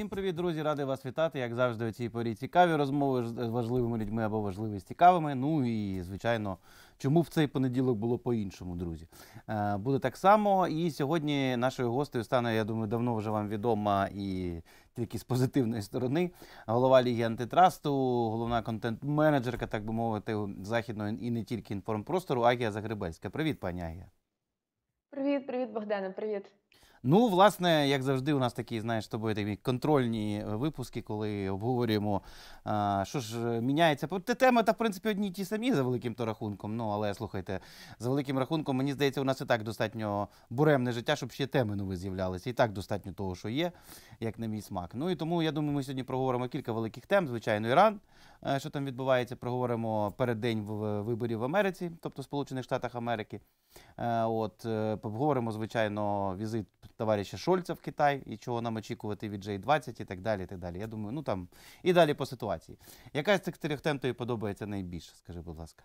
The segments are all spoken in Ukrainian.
Всім привіт, друзі! Радий вас вітати, як завжди, у цій порі цікаві розмови з важливими людьми або важливі з цікавими. Ну і, звичайно, чому в цей понеділок було по-іншому, друзі. Е, буде так само. І сьогодні нашою гостею стане, я думаю, давно вже вам відома і тільки з позитивної сторони. Голова Ліги антитрасту, головна контент-менеджерка, так би мовити, західної і не тільки інформпростору Агія Загребельська. Привіт, пані Агія. Привіт, привіт, Богдане, привіт. Ну, власне, як завжди, у нас такі, знаєш, тобою такі контрольні е, випуски, коли обговорюємо, а, що ж е, міняється. Те теми та в принципі одні й ті самі за великим то рахунком. Ну але слухайте, за великим рахунком, мені здається, у нас і так достатньо буремне життя, щоб ще теми нові з'являлися. І так достатньо того, що є, як на мій смак. Ну і тому я думаю, ми сьогодні проговоримо кілька великих тем. Звичайно, Іран, Е, що там відбувається, проговоримо переддень виборів в Америці, тобто Сполучених Штатах Америки. Е, от е, поговоримо, звичайно, візит товариша Шольца в Китай і чого нам очікувати від J-20 і так далі. І так далі. Я думаю, ну там і далі по ситуації. Яка з цих трьох тем тобі подобається найбільше? Скажи, будь ласка.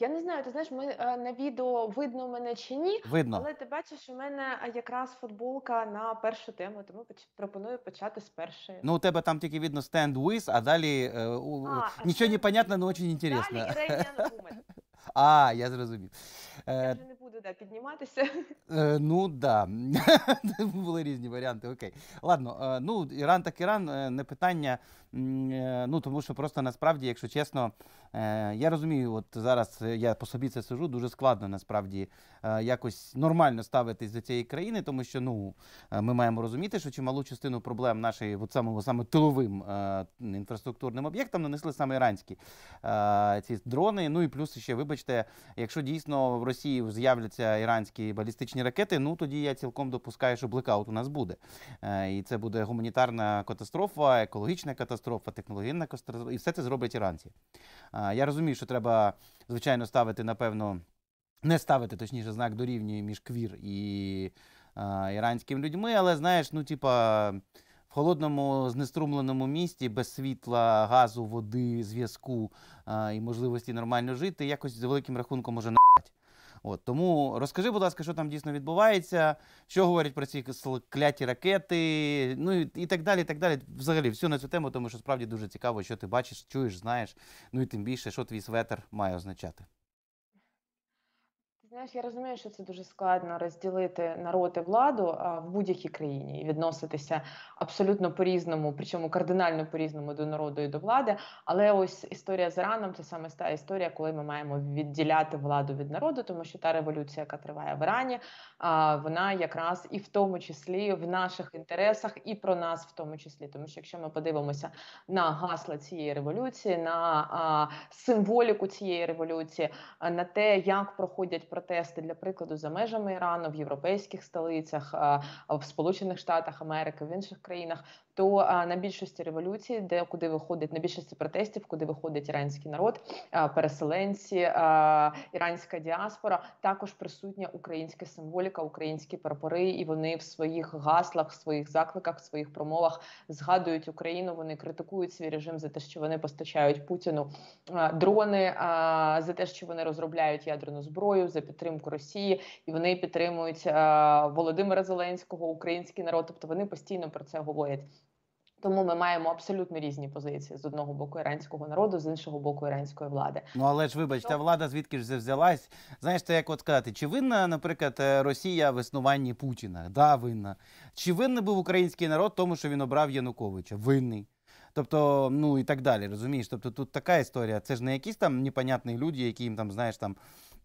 Я не знаю, ти знаєш, ми е, на відео видно мене чи ні, Видно. але ти бачиш, у мене е, якраз футболка на першу тему, тому поч- пропоную почати з першої. Ну, у тебе там тільки видно stand with, а далі е, у- А, нічого не це- понятно, але дуже цікаво. Далі Iranian А, я зрозумів. Я е, вже не буду да, підніматися. ну да. Були різні варіанти. Окей. Ладно, ну Іран так Іран, не питання. Е, ну тому що просто насправді, якщо чесно, е, я розумію, от зараз е, я по собі це сижу, дуже складно насправді якось нормально ставитись до цієї країни, тому що ну ми маємо розуміти, що чималу частину проблем нашої от самого саме тиловим інфраструктурним об'єктам нанесли саме іранські ці дрони. Ну і плюс ще, вибачте, якщо дійсно в Росії з'являться іранські балістичні ракети, ну тоді я цілком допускаю, що блекаут у нас буде, і це буде гуманітарна катастрофа, екологічна катастрофа катастрофа, технологічна катастрофа, і все це зроблять іранці. Я розумію, що треба, звичайно, ставити, напевно, не ставити, точніше, знак дорівнює між квір і іранськими людьми, але знаєш, ну, типа. В холодному знеструмленому місті без світла, газу, води, зв'язку а, і можливості нормально жити, якось з великим рахунком може От Тому розкажи, будь ласка, що там дійсно відбувається, що говорять про ці кляті ракети, ну і, і так далі. і так далі. Взагалі, все на цю тему, тому що справді дуже цікаво, що ти бачиш, чуєш, знаєш. Ну і тим більше, що твій светер має означати. Знаєш, я розумію, що це дуже складно розділити э, народ і владу а, в будь-якій країні і відноситися абсолютно по-різному, причому кардинально по-різному до народу і до влади. Але ось історія з Іраном це саме та історія, коли ми маємо відділяти владу від народу, тому що та революція, яка триває в Ірані, а, вона якраз і в тому числі в наших інтересах, і про нас в тому числі. Тому що якщо ми подивимося на гасла цієї революції, на а, символіку цієї революції, на те, як проходять процеси, протести для прикладу за межами Ірану в європейських столицях, е, в Сполучених Штатах Америки в інших країнах, то е, на більшості революції, де куди виходить на більшості протестів, куди виходить іранський народ, е, переселенці, іранська діаспора, також присутня українська символіка, українські прапори, і вони в своїх гаслах, в своїх закликах, в своїх промовах згадують Україну. Вони критикують свій режим за те, що вони постачають Путіну дрони, за те, що вони розробляють ядерну зброю за підтримку Росії, і вони підтримують е, Володимира Зеленського, український народ. Тобто вони постійно про це говорять. Тому ми маємо абсолютно різні позиції з одного боку іранського народу, з іншого боку іранської влади. Ну але ж вибачте, та влада звідки ж взялась? Знаєш, як от сказати, чи винна, наприклад, е, Росія в існуванні Путіна? Да, винна. Чи винний був український народ, тому що він обрав Януковича? Винний. Тобто, ну і так далі, розумієш? Тобто, тут така історія. Це ж не якісь там непонятні люди, які їм там знаєш там.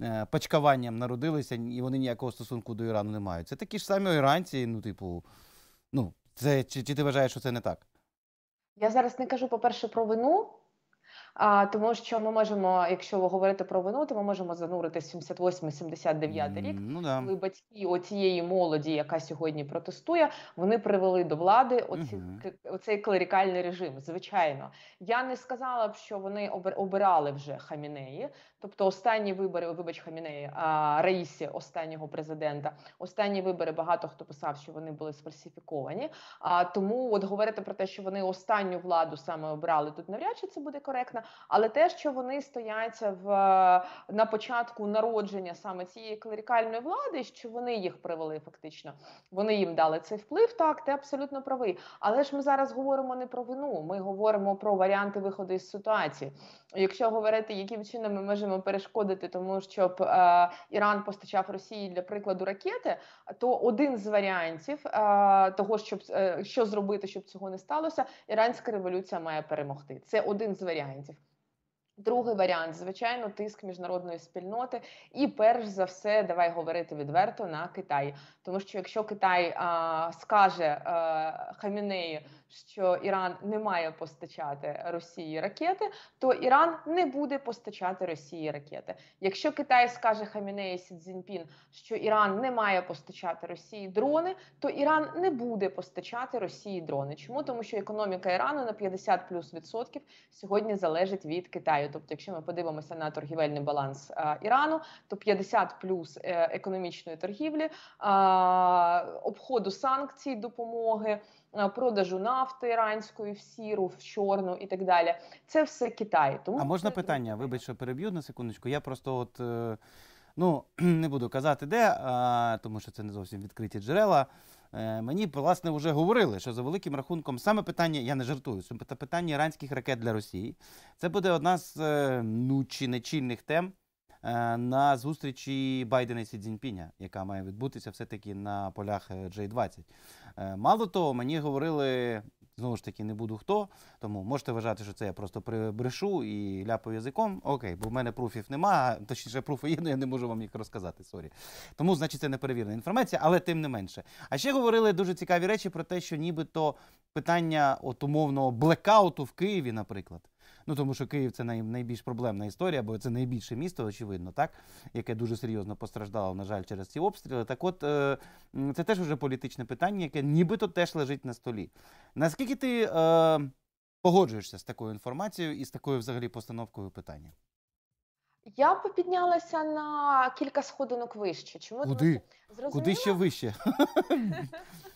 Е, Почкаванням народилися, і вони ніякого стосунку до Ірану не мають. Це такі ж самі іранці, ну, типу, ну, це чи, чи ти вважаєш, що це не так? Я зараз не кажу, по-перше, про вину. А, Тому що ми можемо, якщо говорити про вину, то ми можемо занурити 78-79 рік. Ну да. коли батьки оцієї молоді, яка сьогодні протестує, вони привели до влади оці угу. оцей клерикальний режим. Звичайно, я не сказала б, що вони обирали вже хамінеї. Тобто, останні вибори, вибач Хамінеї Раїсі, останнього президента, останні вибори багато хто писав, що вони були сфальсифіковані. А тому, от говорити про те, що вони останню владу саме обрали тут, навряд чи це буде коректно. Але те, що вони стоять в е, на початку народження саме цієї клерикальної влади, що вони їх привели фактично, вони їм дали цей вплив. Так, ти абсолютно правий. Але ж ми зараз говоримо не про вину, ми говоримо про варіанти виходу із ситуації. Якщо говорити, яким чином ми можемо можемо перешкодити, тому щоб е, Іран постачав Росії для прикладу ракети, то один з варіантів е, того, щоб е, що зробити, щоб цього не сталося, іранська революція має перемогти. Це один з варіантів. Другий варіант, звичайно, тиск міжнародної спільноти, і перш за все, давай говорити відверто на Китай. Тому що якщо Китай а, скаже а, е, Хамінеї, що Іран не має постачати Росії ракети, то Іран не буде постачати Росії ракети. Якщо Китай скаже Хамінеї Сі Цзіньпін, що Іран не має постачати Росії дрони, то Іран не буде постачати Росії дрони. Чому тому, що економіка Ірану на 50 плюс відсотків сьогодні залежить від Китаю? Тобто, якщо ми подивимося на торгівельний баланс а, е, Ірану, то 50 плюс е, економічної торгівлі а, обходу санкцій допомоги. Е, продажу нафти іранської в сіру, в чорну і так далі. Це все Китай. Тому а можна питання? Вибач, що переб'ю на секундочку. Я просто от е, ну не буду казати де, а, тому що це не зовсім відкриті джерела. Е, мені власне вже говорили, що за великим рахунком саме питання, я не жартую, питання іранських ракет для Росії. Це буде одна з ну чи не чільних тем. Е, на зустрічі Байдена і Сі Цзіньпіня, яка має відбутися все-таки на полях J20. Е, е, мало того, мені говорили. Знову ж таки, не буду хто, тому можете вважати, що це я просто прибрешу і ляпаю язиком. Окей, бо в мене пруфів нема, точніше, пруфи є, але я не можу вам їх розказати. Сорі. Тому, значить, це неперевірена інформація, але тим не менше. А ще говорили дуже цікаві речі про те, що нібито питання от умовного блекауту в Києві, наприклад. Ну тому що Київ це найбільш проблемна історія, бо це найбільше місто, очевидно, так яке дуже серйозно постраждало, на жаль, через ці обстріли. Так, от е, це теж вже політичне питання, яке нібито теж лежить на столі. Наскільки ти е, погоджуєшся з такою інформацією і з такою взагалі постановкою питання? Я б піднялася на кілька сходинок вище. Чому Куди? Зрозуміло? Куди ще вище?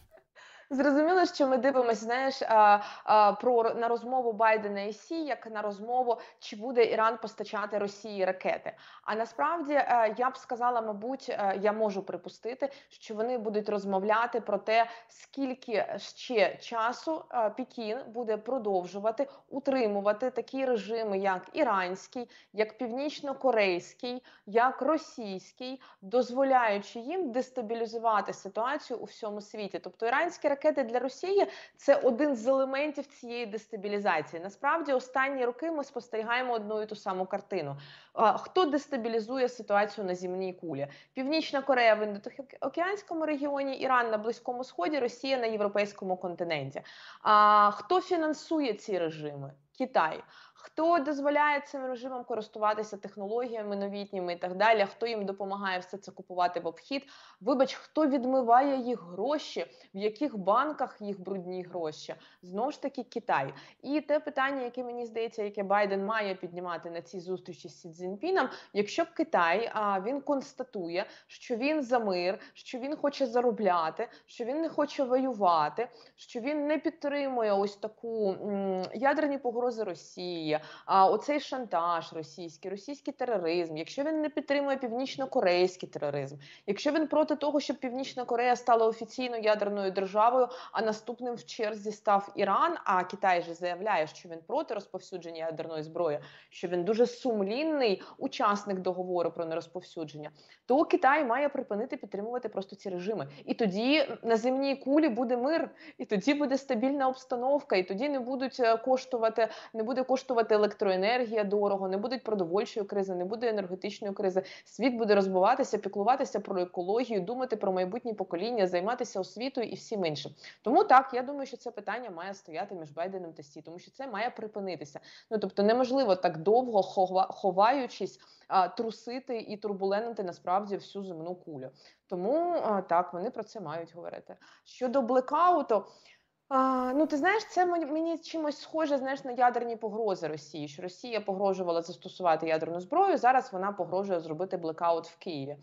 Зрозуміло, що ми дивимося знаєш, а, а, про на розмову Байдена і Сі, як на розмову, чи буде Іран постачати Росії ракети. А насправді а, е, я б сказала, мабуть, а, е, я можу припустити, що вони будуть розмовляти про те, скільки ще часу а, е, Пікін буде продовжувати утримувати такі режими, як іранський, як північно-корейський, як російський, дозволяючи їм дестабілізувати ситуацію у всьому світі, тобто іранські ракети ракети для Росії це один з елементів цієї дестабілізації. Насправді, останні роки ми спостерігаємо одну і ту саму картину. Хто дестабілізує ситуацію на земній кулі? Північна Корея в індотокеанському регіоні, Іран на близькому сході, Росія на європейському континенті. А хто фінансує ці режими? Китай. Хто дозволяє цим режимам користуватися технологіями новітніми і так далі? Хто їм допомагає все це купувати в обхід? Вибач, хто відмиває їх гроші, в яких банках їх брудні гроші? Знову ж таки, Китай. І те питання, яке мені здається, яке Байден має піднімати на цій зустрічі з Сі Цзіньпіном, якщо Китай а він констатує, що він за мир, що він хоче заробляти, що він не хоче воювати, що він не підтримує ось таку м ядерні погрози Росії а оцей шантаж російський, російський тероризм, якщо він не підтримує північно-корейський тероризм, якщо він проти того, щоб Північна Корея стала офіційно ядерною державою, а наступним в черзі став Іран. А Китай же заявляє, що він проти розповсюдження ядерної зброї, що він дуже сумлінний учасник договору про нерозповсюдження, то Китай має припинити підтримувати просто ці режими. І тоді на земній кулі буде мир, і тоді буде стабільна обстановка, і тоді не будуть е, коштувати, не буде коштувати коштувати електроенергія дорого, не буде продовольчої кризи, не буде енергетичної кризи. Світ буде розбиватися, піклуватися про екологію, думати про майбутні покоління, займатися освітою і всім іншим. Тому так я думаю, що це питання має стояти між Байденом та Сі, тому що це має припинитися. Ну тобто, неможливо так довго ховаючись, трусити і турбулентити насправді всю земну кулю. Тому так вони про це мають говорити щодо блекауту. А, Ну, ти знаєш, це мені чимось схоже знаєш, на ядерні погрози Росії. Що Росія погрожувала застосувати ядерну зброю? Зараз вона погрожує зробити блекаут в Києві.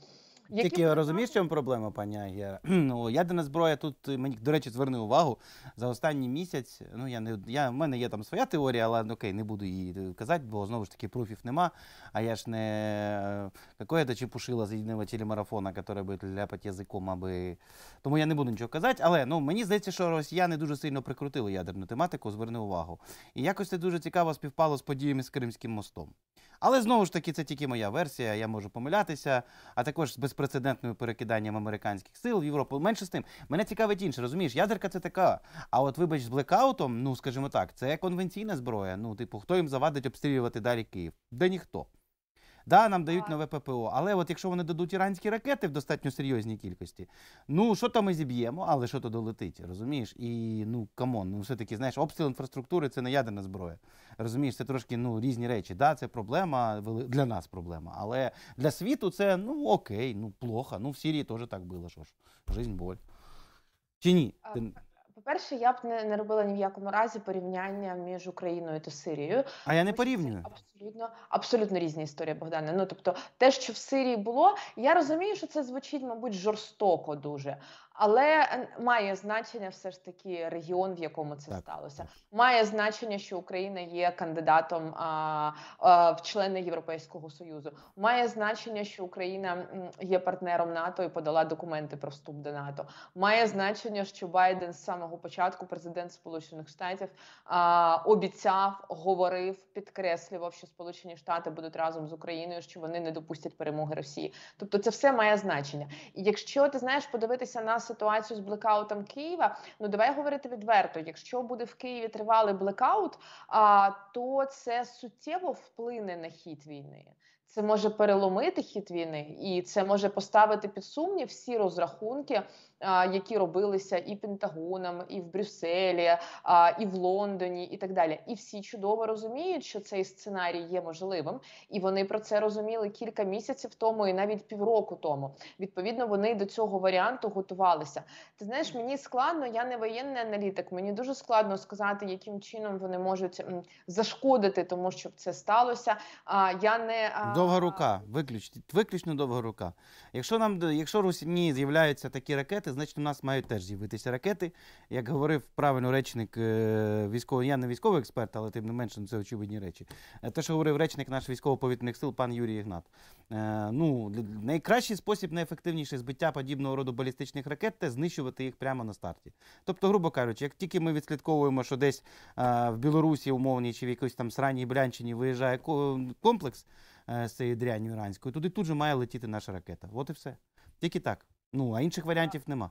Які Тільки розумієш, в чому проблема, пані Агія? Ну, ядерна зброя тут е, мені, до речі, зверни увагу. За останній місяць, ну я не я в мене є там своя теорія, але ну, окей, не буду її е, казати, бо знову ж таки пруфів нема. А я ж не какое-то е, чепушила з єдиного телемарафона, який би ляпати язиком, аби. Тому я не буду нічого казати. Але ну мені здається, що росіяни дуже сильно прикрутили ядерну тематику, зверни увагу. І якось це дуже цікаво співпало з подіями з Кримським мостом. Але знову ж таки, це тільки моя версія, я можу помилятися, а також з безпрецедентним перекиданням американських сил в Європу. Менше з тим, мене цікавить інше, розумієш, ядерка це така. А от, вибач, з блекаутом, ну скажімо так, це конвенційна зброя. Ну, типу, хто їм завадить обстрілювати далі Київ? Да ніхто. Да, нам дають нове ППО. Але от якщо вони дадуть іранські ракети в достатньо серйозній кількості, ну що то ми зіб'ємо, але що то долетить, розумієш? І ну камон, ну все таки знаєш, обстріл інфраструктури це не ядерна зброя. Розумієш, це трошки ну різні речі. Да, це проблема для нас проблема. Але для світу це ну окей, ну плохо. Ну в Сірії теж так було. що ж, Жизнь боль. Чи ні? По-перше, я б не, не робила ні в якому разі порівняння між Україною та Сирією. А я не порівнюю абсолютно абсолютно різні історії, Богдане. Ну тобто, те, що в Сирії було, я розумію, що це звучить, мабуть, жорстоко дуже. Але має значення все ж таки регіон, в якому це так. сталося. Має значення, що Україна є кандидатом а, а, в члени Європейського союзу. Має значення, що Україна є партнером НАТО і подала документи про вступ до НАТО. Має значення, що Байден з самого початку, президент Сполучених Штатів, а, обіцяв, говорив, підкреслював, що Сполучені Штати будуть разом з Україною, що вони не допустять перемоги Росії. Тобто, це все має значення. І якщо ти знаєш подивитися нас ситуацію з блекаутом Києва. Ну давай говорити відверто. Якщо буде в Києві тривалий блекаут, а то це суттєво вплине на хід війни. Це може переломити хід війни, і це може поставити під сумнів всі розрахунки які робилися і Пентагоном, і в Брюсселі, і в Лондоні, і так далі. І всі чудово розуміють, що цей сценарій є можливим, і вони про це розуміли кілька місяців тому, і навіть півроку тому. Відповідно, вони до цього варіанту готувалися. Ти знаєш, мені складно, я не воєнний аналітик. Мені дуже складно сказати, яким чином вони можуть зашкодити, тому щоб це сталося. А я не довга рука. Виключно, виключно довга рука. Якщо нам якщо Русні з'являються такі ракети ракети, значить у нас мають теж з'явитися ракети. Як говорив правильно речник е, військовий, я не військовий експерт, але тим не менше ну, це очевидні речі. Е, те, що говорив речник наших військово-повітних сил, пан Юрій Ігнат. Е, ну, найкращий спосіб, найефективніше збиття подібного роду балістичних ракет це знищувати їх прямо на старті. Тобто, грубо кажучи, як тільки ми відслідковуємо, що десь в Білорусі умовній чи в якійсь там сраній Брянщині виїжджає комплекс з цією дрянню іранською, туди тут же має летіти наша ракета. От і все. Тільки так. Ну, а інших варіантів нема.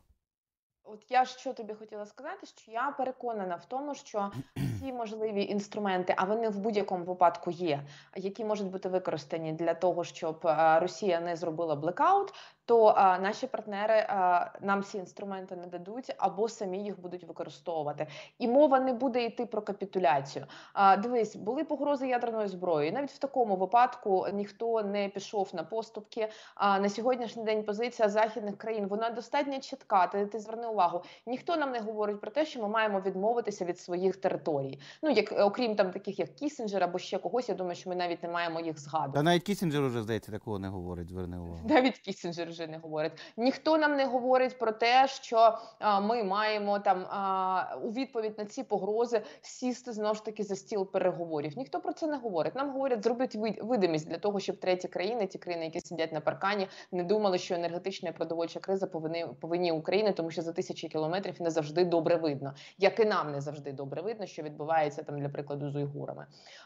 От я що тобі хотіла сказати, що я переконана в тому, що всі можливі інструменти, а вони в будь-якому випадку є, які можуть бути використані для того, щоб е, Росія не зробила блекаут, то е, наші партнери е, нам ці інструменти не дадуть або самі їх будуть використовувати. І мова не буде йти про капітуляцію. Дивись, були погрози ядерною зброєю. Навіть в такому випадку ніхто не пішов на поступки. А на сьогоднішній день позиція західних країн вона достатньо чітка. Ти, ти зверни увагу, ніхто нам не говорить про те, що ми маємо відмовитися від своїх територій історії. Ну як е, окрім там таких, як Кісінджер або ще когось, я думаю, що ми навіть не маємо їх згадувати. Та навіть Кісінджер уже здається такого не говорить. Зверни увагу. Навіть Кісінджер вже не говорить. Ніхто нам не говорить про те, що а, ми маємо там а, у відповідь на ці погрози сісти знов ж таки за стіл переговорів. Ніхто про це не говорить. Нам говорять, зробіть видимість для того, щоб треті країни, ті країни, які сидять на паркані, не думали, що енергетична і продовольча криза повинні повинні України, тому що за тисячі кілометрів не завжди добре видно, як і нам не завжди добре видно, що від відбувається там для прикладу з уйгурами.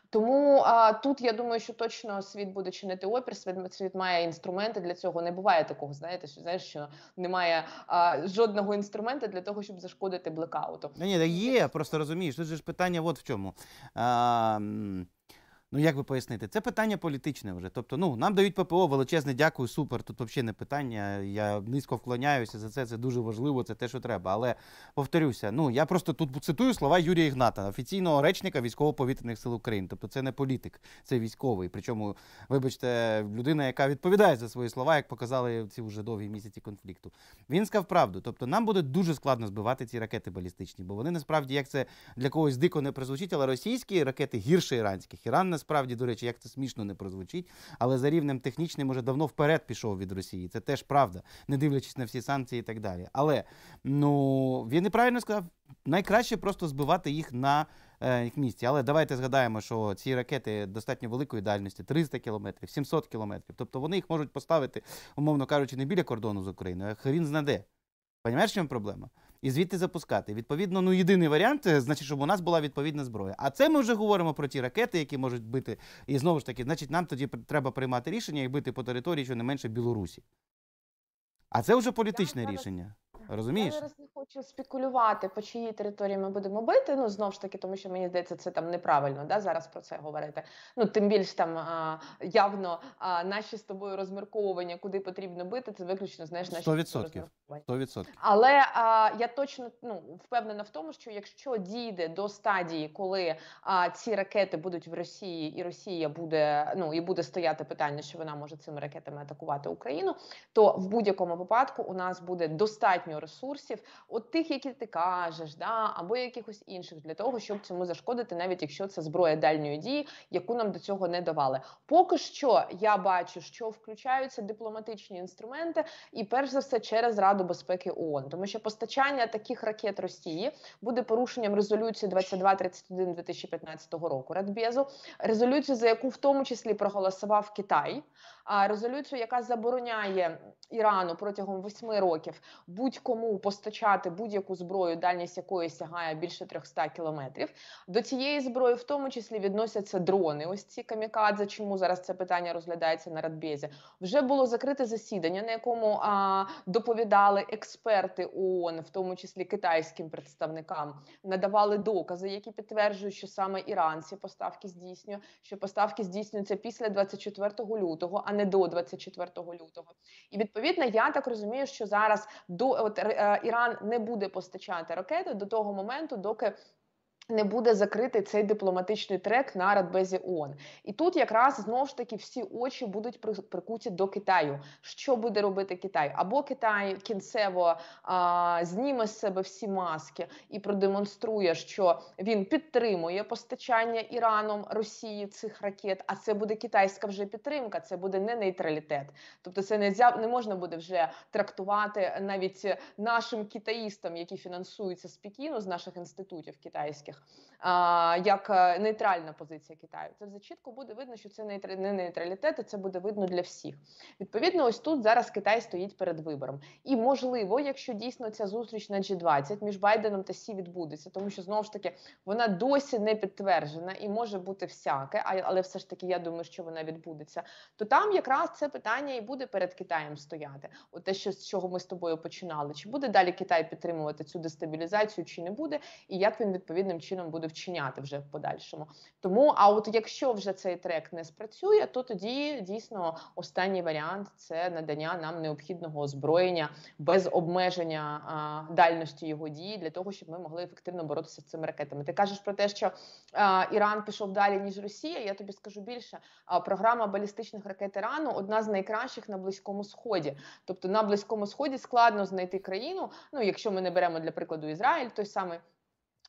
Тому а, тут я думаю, що точно світ буде чинити опір. Світ світ має інструменти для цього. Не буває такого, знаєте, що знаєш, що немає а, жодного інструмента для того, щоб зашкодити блекауту. Ні, ні, є просто розумієш. Тут же ж питання, от в чому. А, Ну як би пояснити? Це питання політичне вже. Тобто, ну нам дають ППО величезне, дякую, супер. Тут взагалі не питання. Я низько вклоняюся за це. Це дуже важливо, це те, що треба. Але повторюся, ну я просто тут цитую слова Юрія Ігната, офіційного речника військово-повітряних сил України. Тобто, це не політик, це військовий. Причому, вибачте, людина, яка відповідає за свої слова, як показали ці вже довгі місяці конфлікту. Він сказав правду. Тобто, нам буде дуже складно збивати ці ракети балістичні, бо вони насправді як це для когось дико не прозвучить, але російські ракети гірше іранських. Іран насправді, до речі, як це смішно не прозвучить, але за рівнем технічним уже давно вперед пішов від Росії. Це теж правда, не дивлячись на всі санкції і так далі. Але ну він неправильно сказав. Найкраще просто збивати їх на е, місці. Але давайте згадаємо, що ці ракети достатньо великої дальності 300 кілометрів, 700 кілометрів. Тобто вони їх можуть поставити, умовно кажучи, не біля кордону з Україною, а хрін знаде. Понимаєш, в чому проблема? І звідти запускати. Відповідно, ну єдиний варіант, е, значить, щоб у нас була відповідна зброя. А це ми вже говоримо про ті ракети, які можуть бити. І знову ж таки, значить, нам тоді треба приймати рішення і бити по території що не менше Білорусі. А це вже політичне рішення. Розумієш? Я зараз не хочу спекулювати, по чиїй території ми будемо бити. Ну знову ж таки, тому що мені здається, це там неправильно да, зараз про це говорити. Ну тим більш там а, явно а, наші з тобою розмірковування, куди потрібно бити, це виключно знаєш наші 100%. 100%. Але а, я точно ну впевнена в тому, що якщо дійде до стадії, коли а, ці ракети будуть в Росії, і Росія буде ну і буде стояти питання, що вона може цими ракетами атакувати Україну, то в будь-якому випадку у нас буде достатньо ресурсів, от тих, які ти кажеш, да, або якихось інших для того, щоб цьому зашкодити, навіть якщо це зброя дальньої дії, яку нам до цього не давали. Поки що я бачу, що включаються дипломатичні інструменти, і перш за все через Раду безпеки ООН, тому що постачання таких ракет Росії буде порушенням резолюції 2231 2015 року. Радбезу, резолюцію за яку в тому числі проголосував Китай, а резолюцію, яка забороняє. Ірану протягом восьми років будь-кому постачати будь-яку зброю, дальність якої сягає більше 300 кілометрів. До цієї зброї, в тому числі, відносяться дрони. Ось ці камікадзе. Чому зараз це питання розглядається на радбезі? Вже було закрите засідання, на якому а, доповідали експерти ООН, в тому числі китайським представникам, надавали докази, які підтверджують, що саме іранці поставки здійснює, що поставки здійснюються після 24 лютого, а не до 24 лютого. І відповідно Відповідно, я так розумію, що зараз до от е, Іран не буде постачати ракети до того моменту, доки не буде закритий цей дипломатичний трек на радбезі ООН. і тут якраз знову ж таки всі очі будуть прикуті до Китаю. Що буде робити Китай? Або Китай кінцево а, зніме з себе всі маски і продемонструє, що він підтримує постачання Іраном Росії цих ракет. А це буде китайська вже підтримка, це буде не нейтралітет. Тобто, це не не можна буде вже трактувати навіть нашим китаїстам, які фінансуються з Пекіну з наших інститутів китайських. dire. як е, нейтральна позиція Китаю. Це вже чітко буде видно, що це не нейтралітет, і це буде видно для всіх. Відповідно, ось тут зараз Китай стоїть перед вибором. І можливо, якщо дійсно ця зустріч на G20 між Байденом та Сі відбудеться, тому що знову ж таки вона досі не підтверджена і може бути всяке, але все ж таки я думаю, що вона відбудеться. То там якраз це питання і буде перед Китаєм стояти. От те, що з чого ми з тобою починали, чи буде далі Китай підтримувати цю дестабілізацію, чи не буде, і як він відповідним чином буде вчиняти вже в подальшому. Тому, а от якщо вже цей трек не спрацює, то тоді дійсно останній варіант це надання нам необхідного озброєння без обмеження а, дальності його дії для того, щоб ми могли ефективно боротися з цими ракетами. Ти кажеш про те, що а, Іран пішов далі ніж Росія. Я тобі скажу більше. А, програма балістичних ракет Ірану одна з найкращих на близькому сході. Тобто на близькому сході складно знайти країну. Ну якщо ми не беремо для прикладу Ізраїль, той самий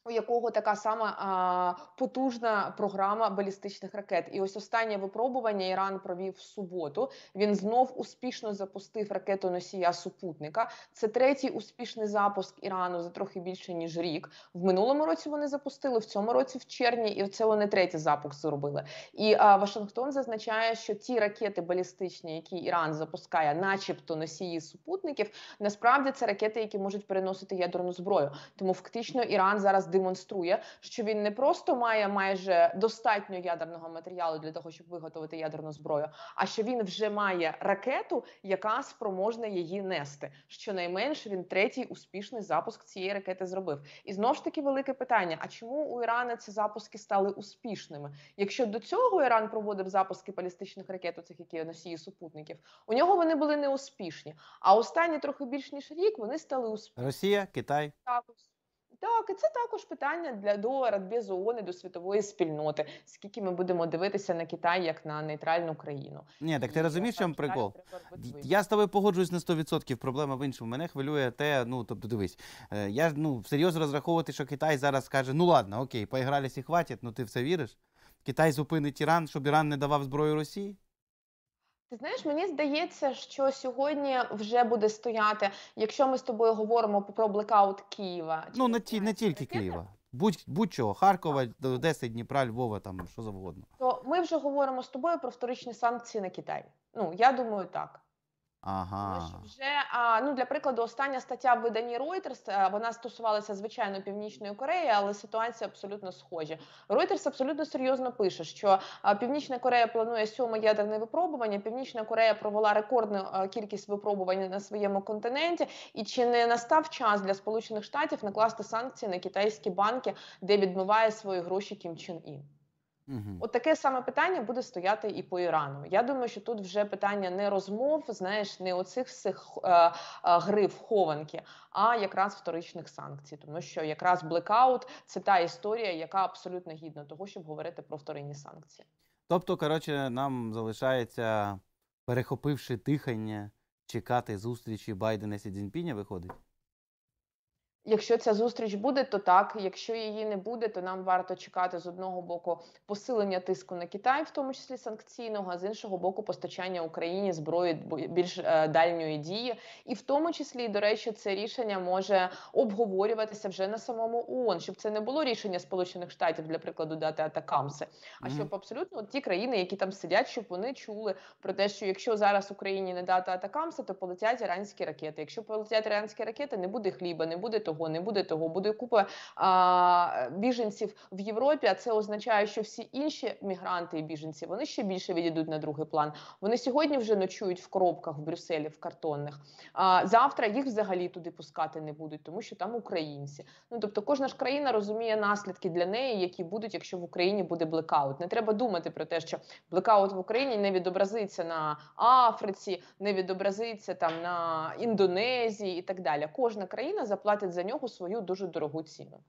у якого така сама а, потужна програма балістичних ракет, і ось останнє випробування Іран провів в суботу. Він знов успішно запустив ракету носія супутника. Це третій успішний запуск Ірану за трохи більше ніж рік. В минулому році вони запустили, в цьому році в червні, і це вони третій запуск зробили. І а, Вашингтон зазначає, що ті ракети балістичні, які Іран запускає, начебто носії супутників, насправді це ракети, які можуть переносити ядерну зброю. Тому фактично Іран зараз демонструє, що він не просто має майже достатньо ядерного матеріалу для того, щоб виготовити ядерну зброю, а що він вже має ракету, яка спроможна її нести. Щонайменше він третій успішний запуск цієї ракети зробив. І знову ж таки велике питання: а чому у Ірана ці запуски стали успішними? Якщо до цього Іран проводив запуски палістичних ракет, у цих які носії супутників, у нього вони були неуспішні. А останні трохи більш ніж рік вони стали успішними. Росія, Китай. Так, і це також питання для до Радбізони, до світової спільноти. Скільки ми будемо дивитися на Китай як на нейтральну країну? Ні, так ти і розумієш, що прикол? Я з тобою погоджуюсь на 100%. Проблема в іншому. Мене хвилює те. Ну тобто, дивись, е, я ну серйозно розраховувати, що Китай зараз каже: ну ладно, окей, поігрались і хватить. Ну ти в це віриш? Китай зупинить Іран, щоб Іран не давав зброю Росії. Ти знаєш, мені здається, що сьогодні вже буде стояти, якщо ми з тобою говоримо про блекаут Києва. Ну не ті не тільки Києва. Будь будь-чого Харкова, Одеси, Дніпра, Львова, там що завгодно. То ми вже говоримо з тобою про вторичні санкції на Китай. Ну я думаю, так. Ага. вже а, ну для прикладу, остання стаття в виданні Reuters, е, вона стосувалася звичайно північної Кореї, але ситуація абсолютно схожа. Reuters абсолютно серйозно пише, що Північна Корея планує сьоме ядерне випробування. Північна Корея провела рекордну е, кількість випробувань на своєму континенті, і чи не настав час для Сполучених Штатів накласти санкції на китайські банки, де відмиває свої гроші Кім Чен Ін? Угу. От саме питання буде стояти і по Ірану. Я думаю, що тут вже питання не розмов, знаєш, не оцих всіх е, е, грив хованки, а якраз вторичних санкцій, тому що якраз блекаут це та історія, яка абсолютно гідна того, щоб говорити про вторинні санкції. Тобто, коротше, нам залишається перехопивши дихання, чекати зустрічі Байдена і виходить. Якщо ця зустріч буде, то так. Якщо її не буде, то нам варто чекати з одного боку посилення тиску на Китай, в тому числі санкційного, а з іншого боку, постачання Україні зброї більш е, дальньої дії, і в тому числі, до речі, це рішення може обговорюватися вже на самому ООН, щоб це не було рішення Сполучених Штатів для прикладу дати атакамси, а щоб абсолютно ті країни, які там сидять, щоб вони чули про те, що якщо зараз Україні не дати атакамси, то полетять іранські ракети. Якщо полетять іранські ракети, не буде хліба, не буде того того, не буде того, буде купа а, біженців в Європі. А це означає, що всі інші мігранти і біженці вони ще більше відійдуть на другий план. Вони сьогодні вже ночують в коробках в Брюсселі, в картонних. А завтра їх взагалі туди пускати не будуть, тому що там українці. Ну тобто, кожна ж країна розуміє наслідки для неї, які будуть, якщо в Україні буде блекаут. Не треба думати про те, що блекаут в Україні не відобразиться на Африці, не відобразиться там на Індонезії і так далі. Кожна країна заплатить за за нього свою дуже дорогу ціну.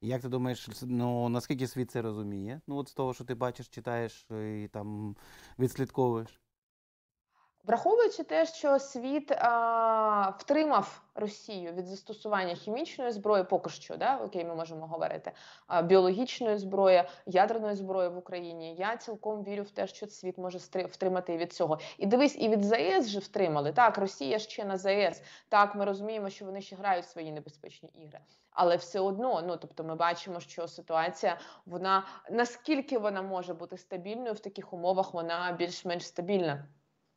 Як ти думаєш, ну наскільки світ це розуміє? Ну от з того, що ти бачиш, читаєш е, і там відслідковуєш? Враховуючи те, що світ а, втримав Росію від застосування хімічної зброї, поки що да окей, ми можемо говорити а, біологічної зброї, ядерної зброї в Україні. Я цілком вірю в те, що світ може втримати від цього. І дивись, і від ЗАЕС же втримали так. Росія ще на ЗАЕС. Так, ми розуміємо, що вони ще грають свої небезпечні ігри, але все одно, ну тобто, ми бачимо, що ситуація вона наскільки вона може бути стабільною в таких умовах, вона більш-менш стабільна.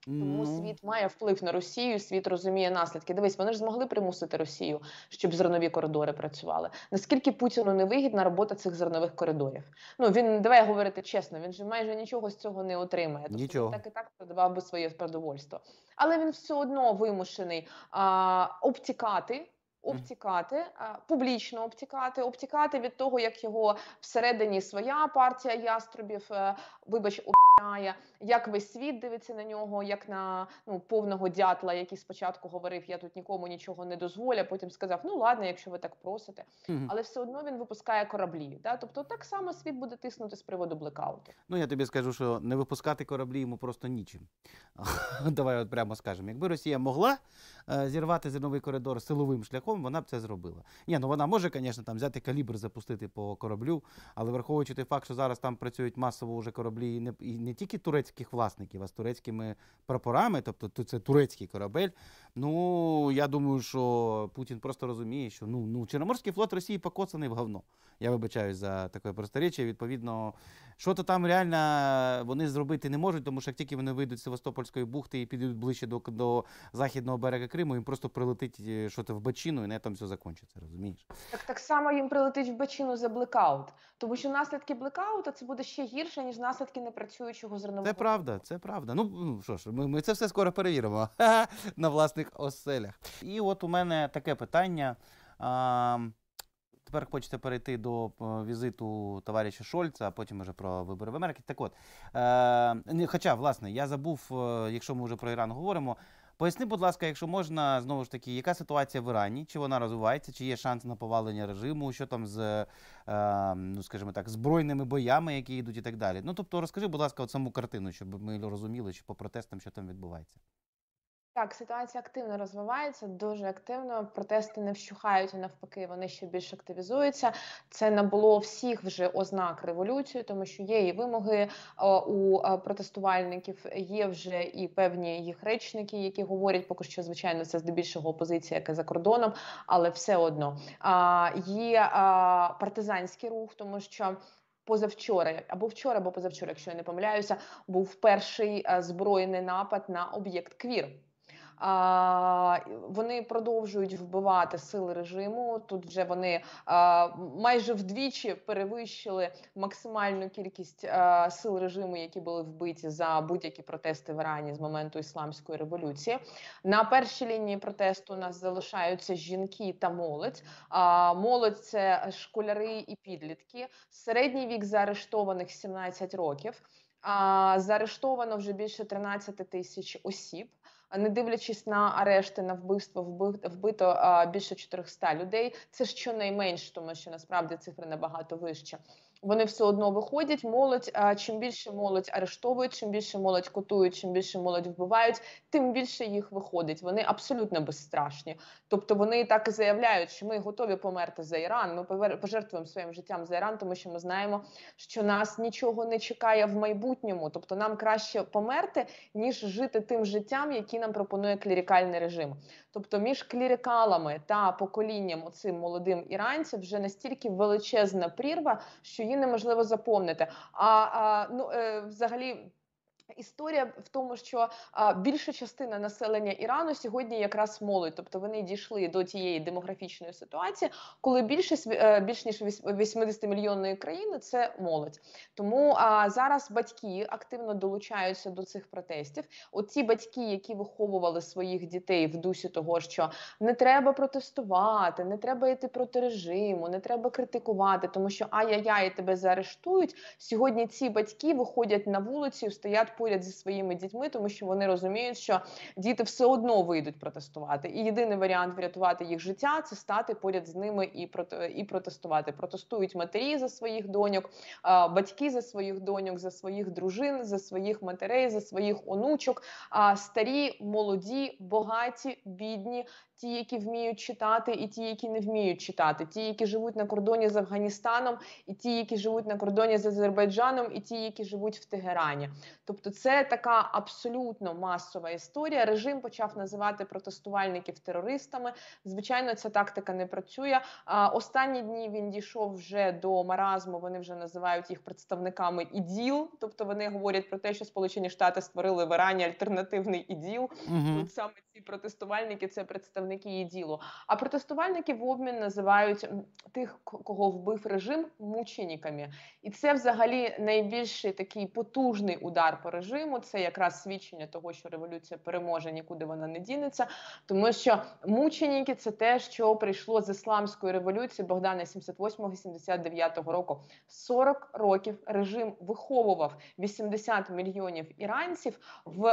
Тому ну. світ має вплив на Росію, світ розуміє наслідки. Дивись, вони ж змогли примусити Росію, щоб зернові коридори працювали. Наскільки Путіну невигідна робота цих зернових коридорів? Ну він давай говорити чесно, він же майже нічого з цього не отримає. Тобто нічого. так і так продавав би своє продовольство. Але він все одно вимушений а, обтікати. Обтікати публічно обтікати, обтікати від того, як його всередині своя партія яструбів, е, вибач сприймає, як весь світ дивиться на нього, як на ну повного дятла, який спочатку говорив: я тут нікому нічого не дозволю. а Потім сказав: Ну ладно, якщо ви так просите, угу. але все одно він випускає кораблі. Да? Тобто, так само світ буде тиснути з приводу блекауту. Ну я тобі скажу, що не випускати кораблі йому просто нічим. Давай от прямо скажемо, якби Росія могла. Е, зірвати зерновий коридор силовим шляхом, вона б це зробила. Ні, ну вона може, звісно, там взяти калібр, запустити по кораблю, але враховуючи той факт, що зараз там працюють масово вже кораблі і не і не тільки турецьких власників, а з турецькими прапорами, тобто це турецький корабель. Ну я думаю, що Путін просто розуміє, що ну ну Чорноморський флот Росії покосаний в говно. Я вибачаю за таке просторіччя. Відповідно, що то там реально вони зробити не можуть, тому що як тільки вони вийдуть з Севастопольської бухти і підуть ближче до, до західного берега Криму, Криму, їм просто прилетить е, щось в бачину, і на там все закінчиться, розумієш? Так так само їм прилетить в бачину за блекаут, тому що наслідки блекаута це буде ще гірше, ніж наслідки непрацюючого зернового. Це правда, це правда. Ну, ну що ж, ми, ми це все скоро перевіримо на власних оселях. І от у мене таке питання. А, Тепер хочете перейти до е, візиту товариша Шольца, а потім вже про вибори в Америці. Так от, е, хоча, власне, я забув, е, якщо ми вже про Іран говоримо, Поясни, будь ласка, якщо можна знову ж таки, яка ситуація в Ірані? Чи вона розвивається, чи є шанс на повалення режиму, що там з е, ну скажімо так, збройними боями, які йдуть, і так далі? Ну тобто, розкажи, будь ласка, от саму картину, щоб ми розуміли, що по протестам що там відбувається. Так, ситуація активно розвивається, дуже активно. Протести не вщухають, а навпаки, вони ще більш активізуються. Це набуло всіх вже ознак революції, тому що є і вимоги е, у е, протестувальників, є вже і певні їх речники, які говорять, поки що, звичайно, це здебільшого опозиція, яка за кордоном, але все одно є е, партизанський рух, тому що. Позавчора або вчора, або позавчора, якщо я не помиляюся, був перший збройний напад на об'єкт Квір. Вони продовжують вбивати сили режиму. Тут вже вони майже вдвічі перевищили максимальну кількість сил режиму, які були вбиті за будь-які протести в Ірані з моменту ісламської революції. На першій лінії протесту у нас залишаються жінки та молодь. Молодь це школяри і підлітки. Середній вік заарештованих 17 років. А заарештовано вже більше 13 тисяч осіб не дивлячись на арешти, на вбивство, вбито більше 400 людей. Це щонайменше, тому що насправді цифри набагато вищі. Вони все одно виходять, молодь. А чим більше молодь арештовують, чим більше молодь котують, чим більше молодь вбивають, тим більше їх виходить. Вони абсолютно безстрашні. Тобто вони так і заявляють, що ми готові померти за Іран. Ми пожертвуємо своїм життям за Іран, тому що ми знаємо, що нас нічого не чекає в майбутньому. Тобто нам краще померти, ніж жити тим життям, які нам пропонує клірикальний режим. Тобто між клірикалами та поколінням оцим молодим іранцям вже настільки величезна прірва, що її неможливо заповнити. А, а ну е, взагалі Історія в тому, що а, більша частина населення Ірану сьогодні якраз молодь, тобто вони дійшли до тієї демографічної ситуації, коли більшість е, більш ніж 80 мільйонної країни це молодь. Тому а, зараз батьки активно долучаються до цих протестів. Оці батьки, які виховували своїх дітей в дусі, того що не треба протестувати, не треба йти проти режиму, не треба критикувати, тому що ай-яй-яй, тебе заарештують. Сьогодні ці батьки виходять на вулицю, стоять поряд зі своїми дітьми, тому що вони розуміють, що діти все одно вийдуть протестувати. І єдиний варіант врятувати їх життя це стати поряд з ними і і протестувати. Протестують матері за своїх доньок, батьки за своїх доньок, за своїх дружин, за своїх матерей, за своїх онучок. А старі, молоді, богаті, бідні ті, які вміють читати, і ті, які не вміють читати, ті, які живуть на кордоні з Афганістаном, і ті, які живуть на кордоні з Азербайджаном, і ті, які живуть в Тегерані. Тобто, це така абсолютно масова історія. Режим почав називати протестувальників терористами. Звичайно, ця тактика не працює. А останні дні він дійшов вже до маразму. Вони вже називають їх представниками іділ, тобто вони говорять про те, що Сполучені Штати створили в Ірані альтернативний іділ. Угу. Саме ці протестувальники це представники її ділу. А протестувальники в обмін називають тих, кого вбив режим, мученіками, І це взагалі найбільший такий потужний удар по режиму. Це якраз свідчення того, що революція переможе, нікуди вона не дінеться. Тому що мученики це те, що прийшло з ісламської революції Богдана 78-79 року. 40 років режим виховував 80 мільйонів іранців в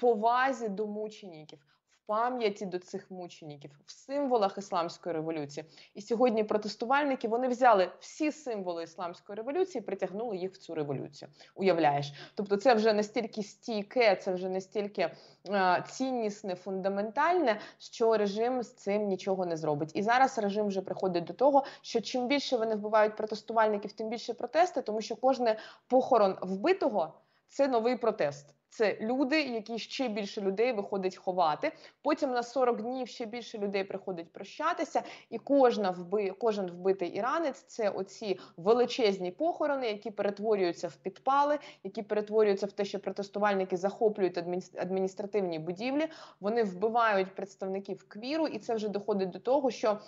повазі до мучеників пам'яті до цих мучеників, в символах ісламської революції. І сьогодні протестувальники вони взяли всі символи ісламської революції, і притягнули їх в цю революцію. Уявляєш, тобто це вже настільки стійке, це вже настільки е, ціннісне, фундаментальне, що режим з цим нічого не зробить. І зараз режим вже приходить до того, що чим більше вони вбивають протестувальників, тим більше протести, тому що кожне похорон вбитого це новий протест. Це люди, які ще більше людей виходить ховати. Потім на 40 днів ще більше людей приходить прощатися, і кожна вби, кожен вбитий іранець це оці величезні похорони, які перетворюються в підпали, які перетворюються в те, що протестувальники захоплюють адміністративні будівлі. Вони вбивають представників квіру, і це вже доходить до того, що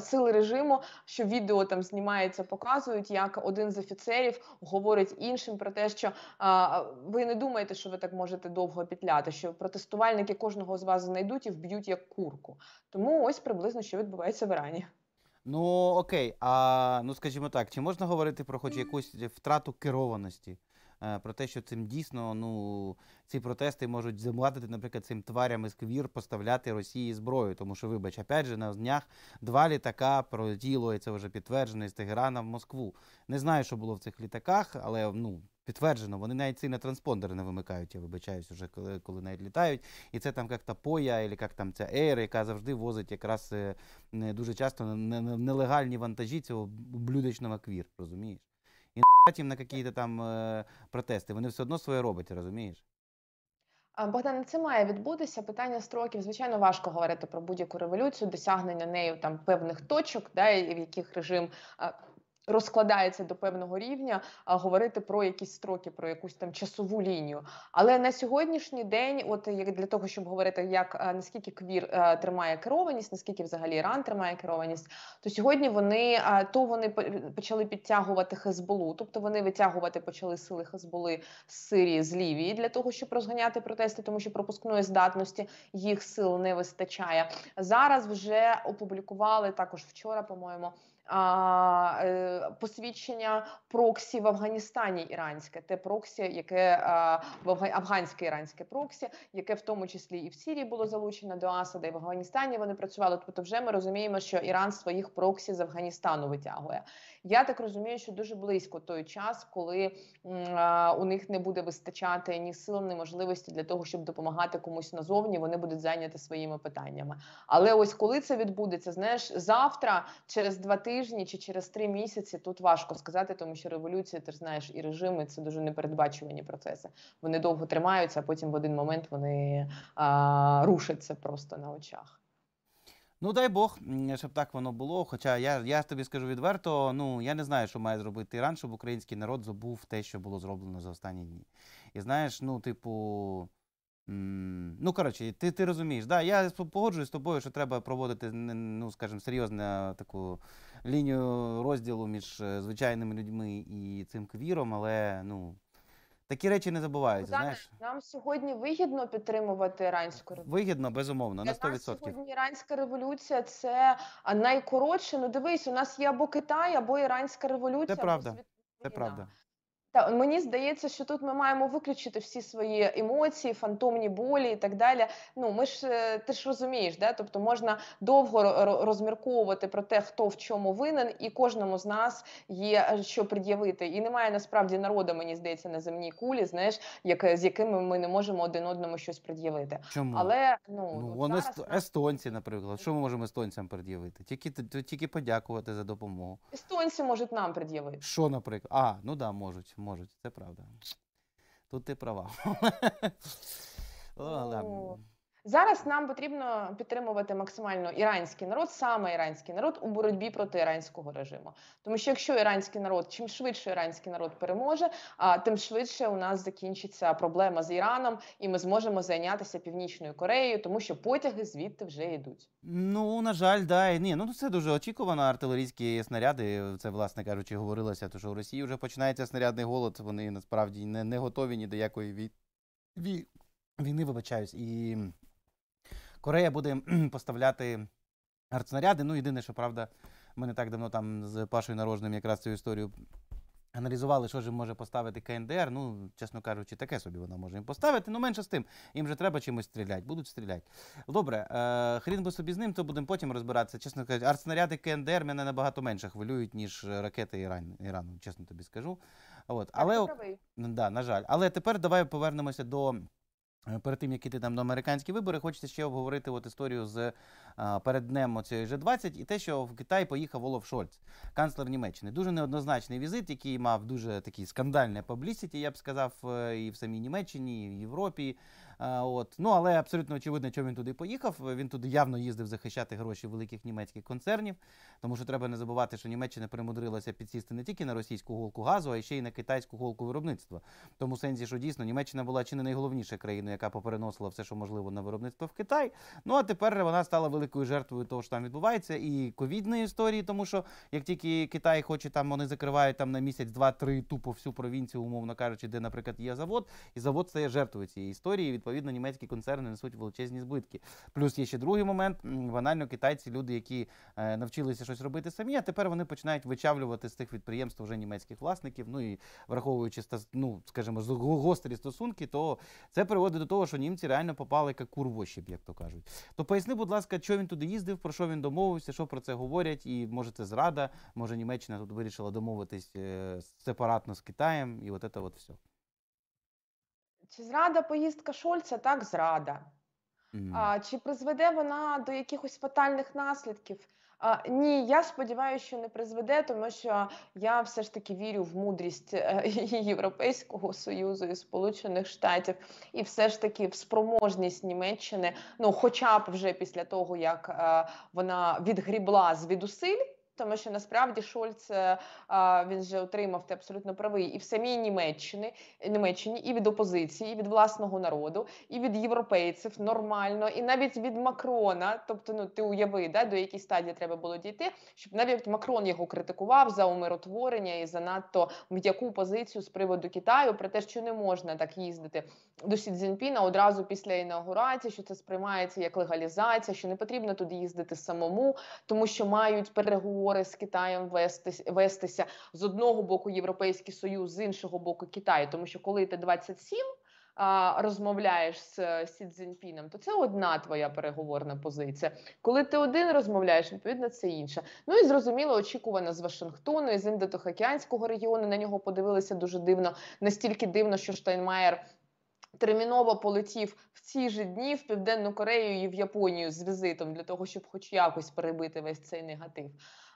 Сили режиму, що відео там знімається, показують, як один з офіцерів говорить іншим про те, що а, ви не думаєте, що ви так можете довго пітляти, що протестувальники кожного з вас знайдуть і вб'ють як курку. Тому ось приблизно що відбувається в Ірані. Ну окей, а ну скажімо так, чи можна говорити про хоч якусь втрату керованості? Е, про те, що цим дійсно ну ці протести можуть замладити, наприклад, цим тварям із квір поставляти Росії зброю, тому що, вибач, опять же, на днях два літака пролетіло, і це вже підтверджено із Тегерана в Москву. Не знаю, що було в цих літаках, але ну. Підтверджено, вони навіть ці на транспондери не вимикають, я вибачаюсь, уже коли коли навіть літають. І це там як та поя, або як там ця Air, яка завжди возить якраз е, дуже часто нелегальні вантажі цього блюдечного квір, розумієш? і їм на якісь там е, протести. Вони все одно своє роблять, розумієш? Богдан, це має відбутися. Питання строків. Звичайно, важко говорити про будь-яку революцію, досягнення нею там певних точок, да, в яких режим розкладається до певного рівня, а говорити про якісь строки, про якусь там часову лінію. Але на сьогоднішній день, от як для того, щоб говорити, як е, наскільки квір е, тримає керованість, наскільки взагалі Іран тримає керованість, то сьогодні вони е, то вони почали підтягувати Хезболу, тобто вони витягувати почали сили Хезболи з Сирії з Лівії для того, щоб розганяти протести, тому що пропускної здатності їх сил не вистачає. Зараз вже опублікували також вчора, по-моєму. Е, посвідчення проксі в Афганістані іранське, те проксі, яке в афганське іранське проксі, яке в тому числі і в Сірії було залучено до Асада, і в Афганістані вони працювали. Тобто, вже ми розуміємо, що Іран своїх проксі з Афганістану витягує. Я так розумію, що дуже близько той час, коли а, у них не буде вистачати ні сил, ні можливості для того, щоб допомагати комусь назовні. Вони будуть зайняті своїми питаннями. Але ось коли це відбудеться, знаєш, завтра, через два тижні чи через три місяці, тут важко сказати, тому що революція, ти знаєш, і режими це дуже непередбачувані процеси. Вони довго тримаються, а потім в один момент вони а, рушаться просто на очах. Ну дай Бог, щоб так воно було. Хоча я я тобі скажу відверто, ну я не знаю, що має зробити Іран, щоб український народ забув те, що було зроблено за останні дні. І знаєш, ну, типу. Ну, коротше, ти ти розумієш, Да, я погоджуюсь з тобою, що треба проводити, ну, скажімо, серйозну таку лінію розділу між е, звичайними людьми і цим квіром, але ну, Такі речі не забуваються. Богдане, знаєш? Нам сьогодні вигідно підтримувати іранську революцію. Вигідно, безумовно, на 100%. Нас сьогодні іранська революція це найкоротше. Ну дивись, у нас є або Китай, або іранська революція. Це правда. Або це правда. Та мені здається, що тут ми маємо виключити всі свої емоції, фантомні болі і так далі. Ну ми ж е, ти ж розумієш, да? тобто можна довго розмірковувати про те, хто в чому винен, і кожному з нас є е, що пред'явити. І немає насправді народу, мені здається, на земній кулі, знаєш, як з якими ми не можемо один одному щось пред'явити. Чому але ну, ну вони зараз... естонці, наприклад, що ми можемо естонцям пред'явити? Тільки тільки подякувати за допомогу. Естонці можуть нам пред'явити. Що, наприклад, а ну да, можуть можуть, це правда. Тут ти права. Зараз нам потрібно підтримувати максимально іранський народ, саме іранський народ у боротьбі проти іранського режиму. Тому що якщо іранський народ, чим швидше іранський народ переможе, а тим швидше у нас закінчиться проблема з Іраном, і ми зможемо зайнятися північною Кореєю, тому що потяги звідти вже йдуть. Ну на жаль, да і ні. Ну це дуже очікувано. Артилерійські снаряди. Це власне кажучи, говорилося. То що у Росії вже починається снарядний голод. Вони насправді не, не готові ні до якої війни. Ві... війни. Вибачаюсь і. Корея буде поставляти артснаряди. Ну, єдине, що правда, ми не так давно там з Пашою Нарожним якраз цю історію. Аналізували, що ж може поставити КНДР. Ну, чесно кажучи, таке собі вона може їм поставити. Ну, менше з тим. Їм же треба чимось стріляти. Будуть стріляти. Добре, е, хрін би собі з ним, то будемо потім розбиратися. Чесно кажучи, артснаряди КНДР мене набагато менше хвилюють, ніж ракети Іран, Ірану, чесно тобі скажу. От, але, да, На жаль, але тепер давай повернемося до. Е, перед тим як іти там до американські вибори, хочеться ще обговорити от історію з перед днем цієї ж 20 і те, що в Китай поїхав Олаф Шольц, канцлер Німеччини. Дуже неоднозначний візит, який мав дуже такий скандальне паблісіті, я б сказав, е, і в самій Німеччині, і в Європі. Е, от. Ну, Але абсолютно очевидно, чому він туди поїхав. Він туди явно їздив захищати гроші великих німецьких концернів, тому що треба не забувати, що Німеччина примудрилася підсісти не тільки на російську голку газу, а ще й на китайську голку виробництва. Тому сенсі, що дійсно Німеччина була чи не найголовніша країна, яка попереносила все, що можливо, на виробництво в Китай. Ну а тепер вона стала великою жертвою того, що там відбувається, і ковідної історії, тому що як тільки Китай хоче там, вони закривають там на місяць, два-три тупо всю провінцію, умовно кажучи, де, наприклад, є завод, і завод стає жертвою цієї історії відповідно німецькі концерни несуть величезні збитки. Плюс є ще другий момент. Банально китайці, люди, які е, навчилися щось робити самі, а тепер вони починають вичавлювати з тих підприємств вже німецьких власників. Ну і враховуючи ну, скажімо, гострі стосунки, то це приводить до того, що німці реально попали як кур в ощіп, як то кажуть. То поясни, будь ласка, що він туди їздив, про що він домовився, що про це говорять, і може це зрада, може Німеччина тут вирішила домовитись е, сепаратно з Китаєм, і от це от все. Чи зрада поїздка Шольца? Так, зрада. Mm. А, Чи призведе вона до якихось фатальних наслідків? А, Ні, я сподіваюся, що не призведе, тому що я все ж таки вірю в мудрість е, Європейського союзу і Сполучених Штатів, і все ж таки в спроможність Німеччини, ну хоча б вже після того, як е, вона відгрібла звідусиль тому що насправді Шольц е, він же отримав ти абсолютно правий і в самій Німеччині, Німеччині, і від опозиції, і від власного народу, і від європейців нормально, і навіть від Макрона. Тобто, ну ти уяви, да, до якій стадії треба було дійти, щоб навіть Макрон його критикував за умиротворення і за надто м'яку позицію з приводу Китаю про те, що не можна так їздити до Сі Цзіньпіна одразу після інаугурації, що це сприймається як легалізація, що не потрібно туди їздити самому, тому що мають переговори переговори з Китаєм вестись, вестися з одного боку Європейський Союз, з іншого боку Китаю, тому що коли ти 27 Розмовляєш з Сі Цзіньпіном, то це одна твоя переговорна позиція. Коли ти один розмовляєш, відповідно це інша. Ну і зрозуміло, очікувано з Вашингтону і з індотихоокеанського регіону. На нього подивилися дуже дивно, настільки дивно, що Штайнмаєр. Терміново полетів в ці ж дні в південну Корею і в Японію з візитом для того, щоб хоч якось перебити весь цей негатив.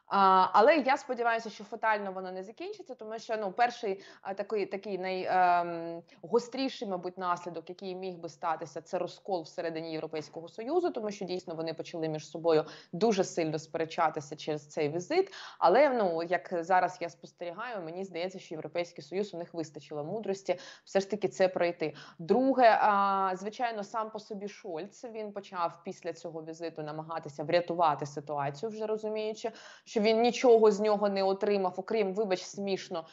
А, Але я сподіваюся, що фатально воно не закінчиться, тому що ну перший а, такий такий найгостріший, ем, мабуть, наслідок, який міг би статися, це розкол всередині Європейського союзу, тому що дійсно вони почали між собою дуже сильно сперечатися через цей візит. Але ну як зараз я спостерігаю, мені здається, що європейський союз у них вистачило мудрості все ж таки це пройти. Друге, а, звичайно, сам по собі Шольц він почав після цього візиту намагатися врятувати ситуацію, вже розуміючи що він нічого з нього не отримав, окрім вибач, смішно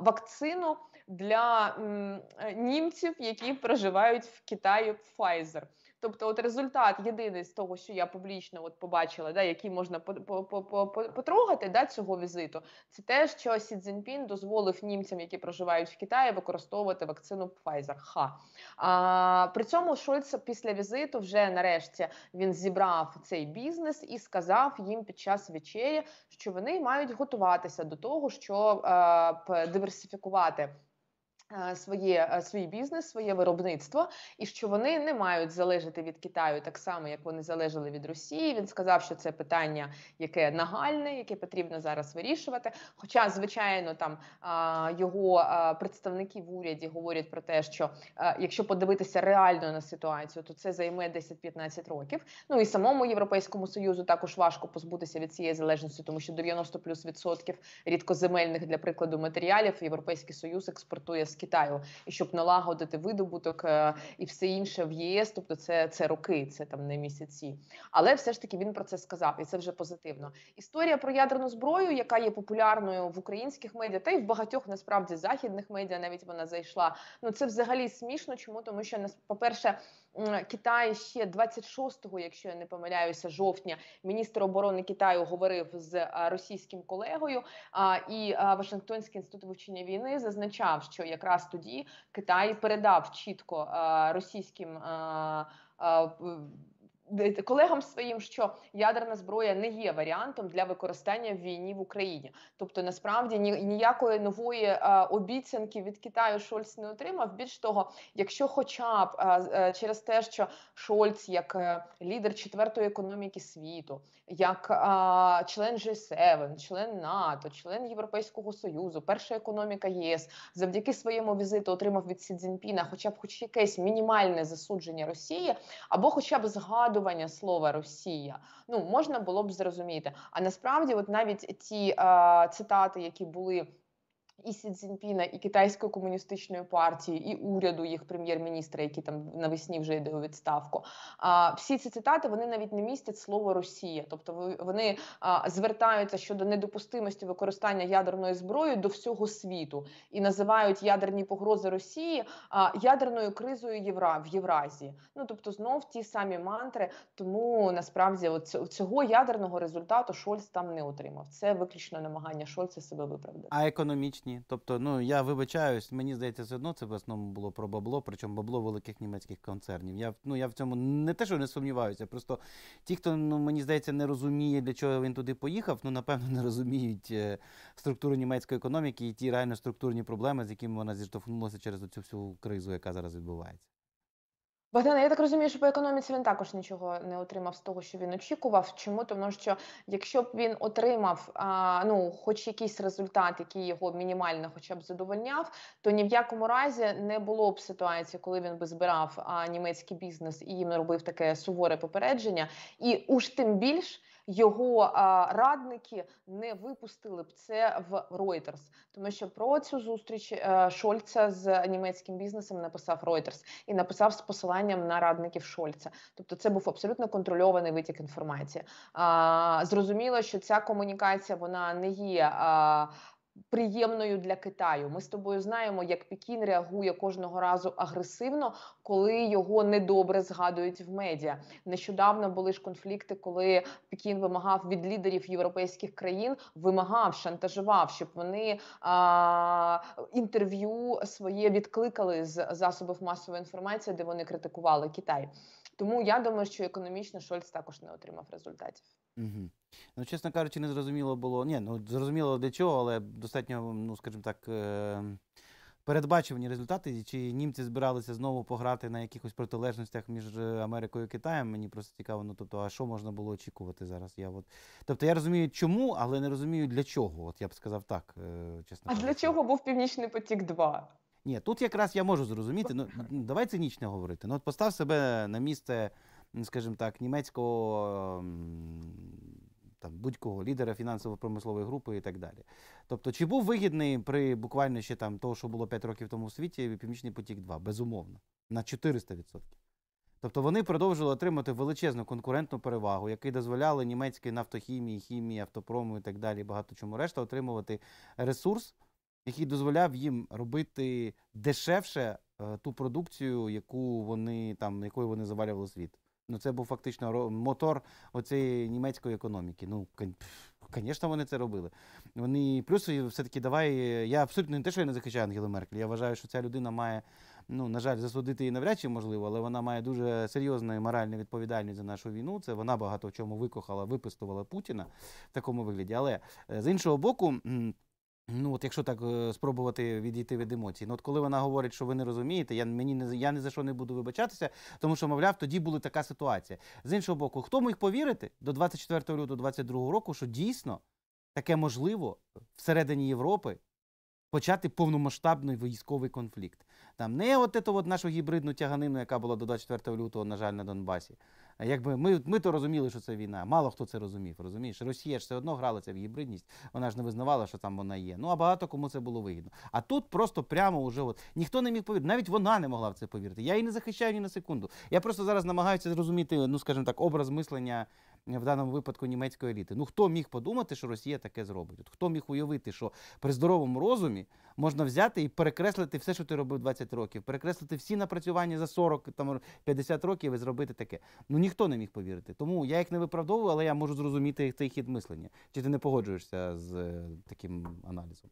вакцину для е, німців, які проживають в Китаї Pfizer. Тобто, от результат єдиний з того, що я публічно от побачила, да, який можна потрогати да, цього візиту, це те, що Сі Цзіньпін дозволив німцям, які проживають в Китаї, використовувати вакцину Pfizer. Ха. А, При цьому Шольц після візиту вже нарешті він зібрав цей бізнес і сказав їм під час вечері, що вони мають готуватися до того, щоб е, диверсифікувати. Е, своє е, свій бізнес, своє виробництво, і що вони не мають залежати від Китаю так само, як вони залежали від Росії. Він сказав, що це питання, яке нагальне, яке потрібно зараз вирішувати. Хоча, звичайно, там його представники в уряді говорять про те, що е, якщо подивитися реально на ситуацію, то це займе 10-15 років. Ну і самому європейському союзу також важко позбутися від цієї залежності, тому що 90 плюс відсотків рідкоземельних для прикладу матеріалів європейський союз експортує з. Китаю, і щоб налагодити видобуток е, і все інше в ЄС. Тобто, це це роки, це там не місяці. Але все ж таки він про це сказав, і це вже позитивно. Історія про ядерну зброю, яка є популярною в українських медіа, та й в багатьох насправді західних медіа навіть вона зайшла. Ну це взагалі смішно. Чому тому, що по перше, Китай ще 26-го, якщо я не помиляюся, жовтня міністр оборони Китаю говорив з е, російським колегою. і е, Вашингтонський інститут вивчення війни зазначав, що якраз тоді Китай передав чітко е, російським колегам своїм, що ядерна зброя не є варіантом для використання в війні в Україні. Тобто, насправді ніякої нової е, обіцянки від Китаю Шольц не отримав. Більш того, якщо, хоча б е, е через те, що Шольц, як е, лідер четвертої економіки світу, як е, член G7, член НАТО, член Європейського союзу, перша економіка ЄС, завдяки своєму візиту отримав від Сі Цзіньпіна хоча б хоч якесь мінімальне засудження Росії, або хоча б згадував згадування слова Росія ну можна було б зрозуміти. А насправді, от навіть ті е, цитати, які були і Сі Цзіньпіна, і китайської комуністичної партії, і уряду їх прем'єр-міністра, який там навесні вже йде у відставку. А всі ці цитати вони навіть не містять слово Росія, тобто вони а, звертаються щодо недопустимості використання ядерної зброї до всього світу і називають ядерні погрози Росії а, ядерною кризою Євра в Євразії. Ну тобто, знов ті самі мантри. Тому насправді, от цього ядерного результату Шольц там не отримав. Це виключно намагання Шольца себе виправдати. А економічні бюджетні. Тобто, ну я вибачаюсь, мені здається, все одно це в основному було про бабло, причому бабло великих німецьких концернів. Я ну я в цьому не те, що не сумніваюся. Просто ті, хто ну мені здається, не розуміє, для чого він туди поїхав, ну напевно не розуміють е, структуру німецької економіки і ті реально структурні проблеми, з якими вона зіштовхнулася через цю всю кризу, яка зараз відбувається. Богдана, я так розумію, що по економіці він також нічого не отримав з того, що він очікував. Чому тому, що якщо б він отримав а, ну, хоч якийсь результат, який його мінімально, хоча б задовольняв, то ні в якому разі не було б ситуації, коли він би збирав а, німецький бізнес і їм робив таке суворе попередження, і уж тим більш його а, радники не випустили б це в Reuters. тому що про цю зустріч а, е, Шольца з німецьким бізнесом написав Reuters і написав з посиланням на радників Шольца. Тобто, це був абсолютно контрольований витік інформації. А, Зрозуміло, що ця комунікація вона не є. А, приємною для Китаю. Ми з тобою знаємо, як Пекін реагує кожного разу агресивно, коли його недобре згадують в медіа. Нещодавно були ж конфлікти, коли Пекін вимагав від лідерів європейських країн, вимагав, шантажував, щоб вони а, інтерв'ю своє відкликали з засобів масової інформації, де вони критикували Китай. Тому я думаю, що економічно Шольц також не отримав результатів. Угу. Ну, чесно кажучи, не зрозуміло було. Ні, ну зрозуміло для чого, але достатньо, ну скажімо так. Е... Передбачувані результати, чи німці збиралися знову пограти на якихось протилежностях між е, Америкою і Китаєм. Мені просто цікаво, ну тобто, а що можна було очікувати зараз? Я от тобто я розумію, чому, але не розумію для чого. От я б сказав так, е, чесно. А кажучи. для чого був Північний потік? 2 ні, тут якраз я можу зрозуміти. Ну давай цинічно говорити. Ну от постав себе на місце Ну, скажімо так, німецького ем, там будь-кого лідера фінансово-промислової групи і так далі. Тобто, чи був вигідний при буквально ще там того, що було 5 років тому в світі, Північний потік 2 безумовно, на 400%. Тобто вони продовжили отримати величезну конкурентну перевагу, які дозволяли німецькій нафтохімії, хімії, автопрому і так далі, багато чому решта отримувати ресурс, який дозволяв їм робити дешевше е, ту продукцію, яку вони там якою вони завалювали світ. Ну це був фактично мотор оцієї німецької економіки. Ну звісно, вони це робили. Вони плюс все-таки давай. Я абсолютно не те, що я не захищаю Ангелу Меркель. Я вважаю, що ця людина має. Ну, на жаль, засудити її навряд чи можливо, але вона має дуже серйозну моральну відповідальність за нашу війну. Це вона багато в чому викохала, випистувала Путіна в такому вигляді. Але е, з іншого боку. Ну, от якщо так е, спробувати відійти від емоцій, ну от коли вона говорить, що ви не розумієте, я мені не я ні за що не буду вибачатися, тому що, мовляв, тоді була така ситуація. З іншого боку, хто міг повірити до 24 лютого 2022 року, що дійсно таке можливо всередині Європи почати повномасштабний військовий конфлікт? там не от ету от нашу гібридну тяганину, яка була до 24 лютого, на жаль, на Донбасі. Якби ми ми то розуміли, що це війна. Мало хто це розумів, розумієш? Росія ж все одно гралася в гібридність. Вона ж не визнавала, що там вона є. Ну а багато кому це було вигідно. А тут просто прямо уже от ніхто не міг повірити. Навіть вона не могла в це повірити. Я її не захищаю ні на секунду. Я просто зараз намагаюся зрозуміти, ну скажімо так, образ мислення в даному випадку німецької еліти. Ну хто міг подумати, що Росія таке зробить? От Хто міг уявити, що при здоровому розумі можна взяти і перекреслити все, що ти робив 20 років, перекреслити всі напрацювання за 40 там 50 років і зробити таке? Ну ніхто не міг повірити. Тому я їх не виправдовую, але я можу зрозуміти цей хід мислення. Чи ти не погоджуєшся з е, таким аналізом?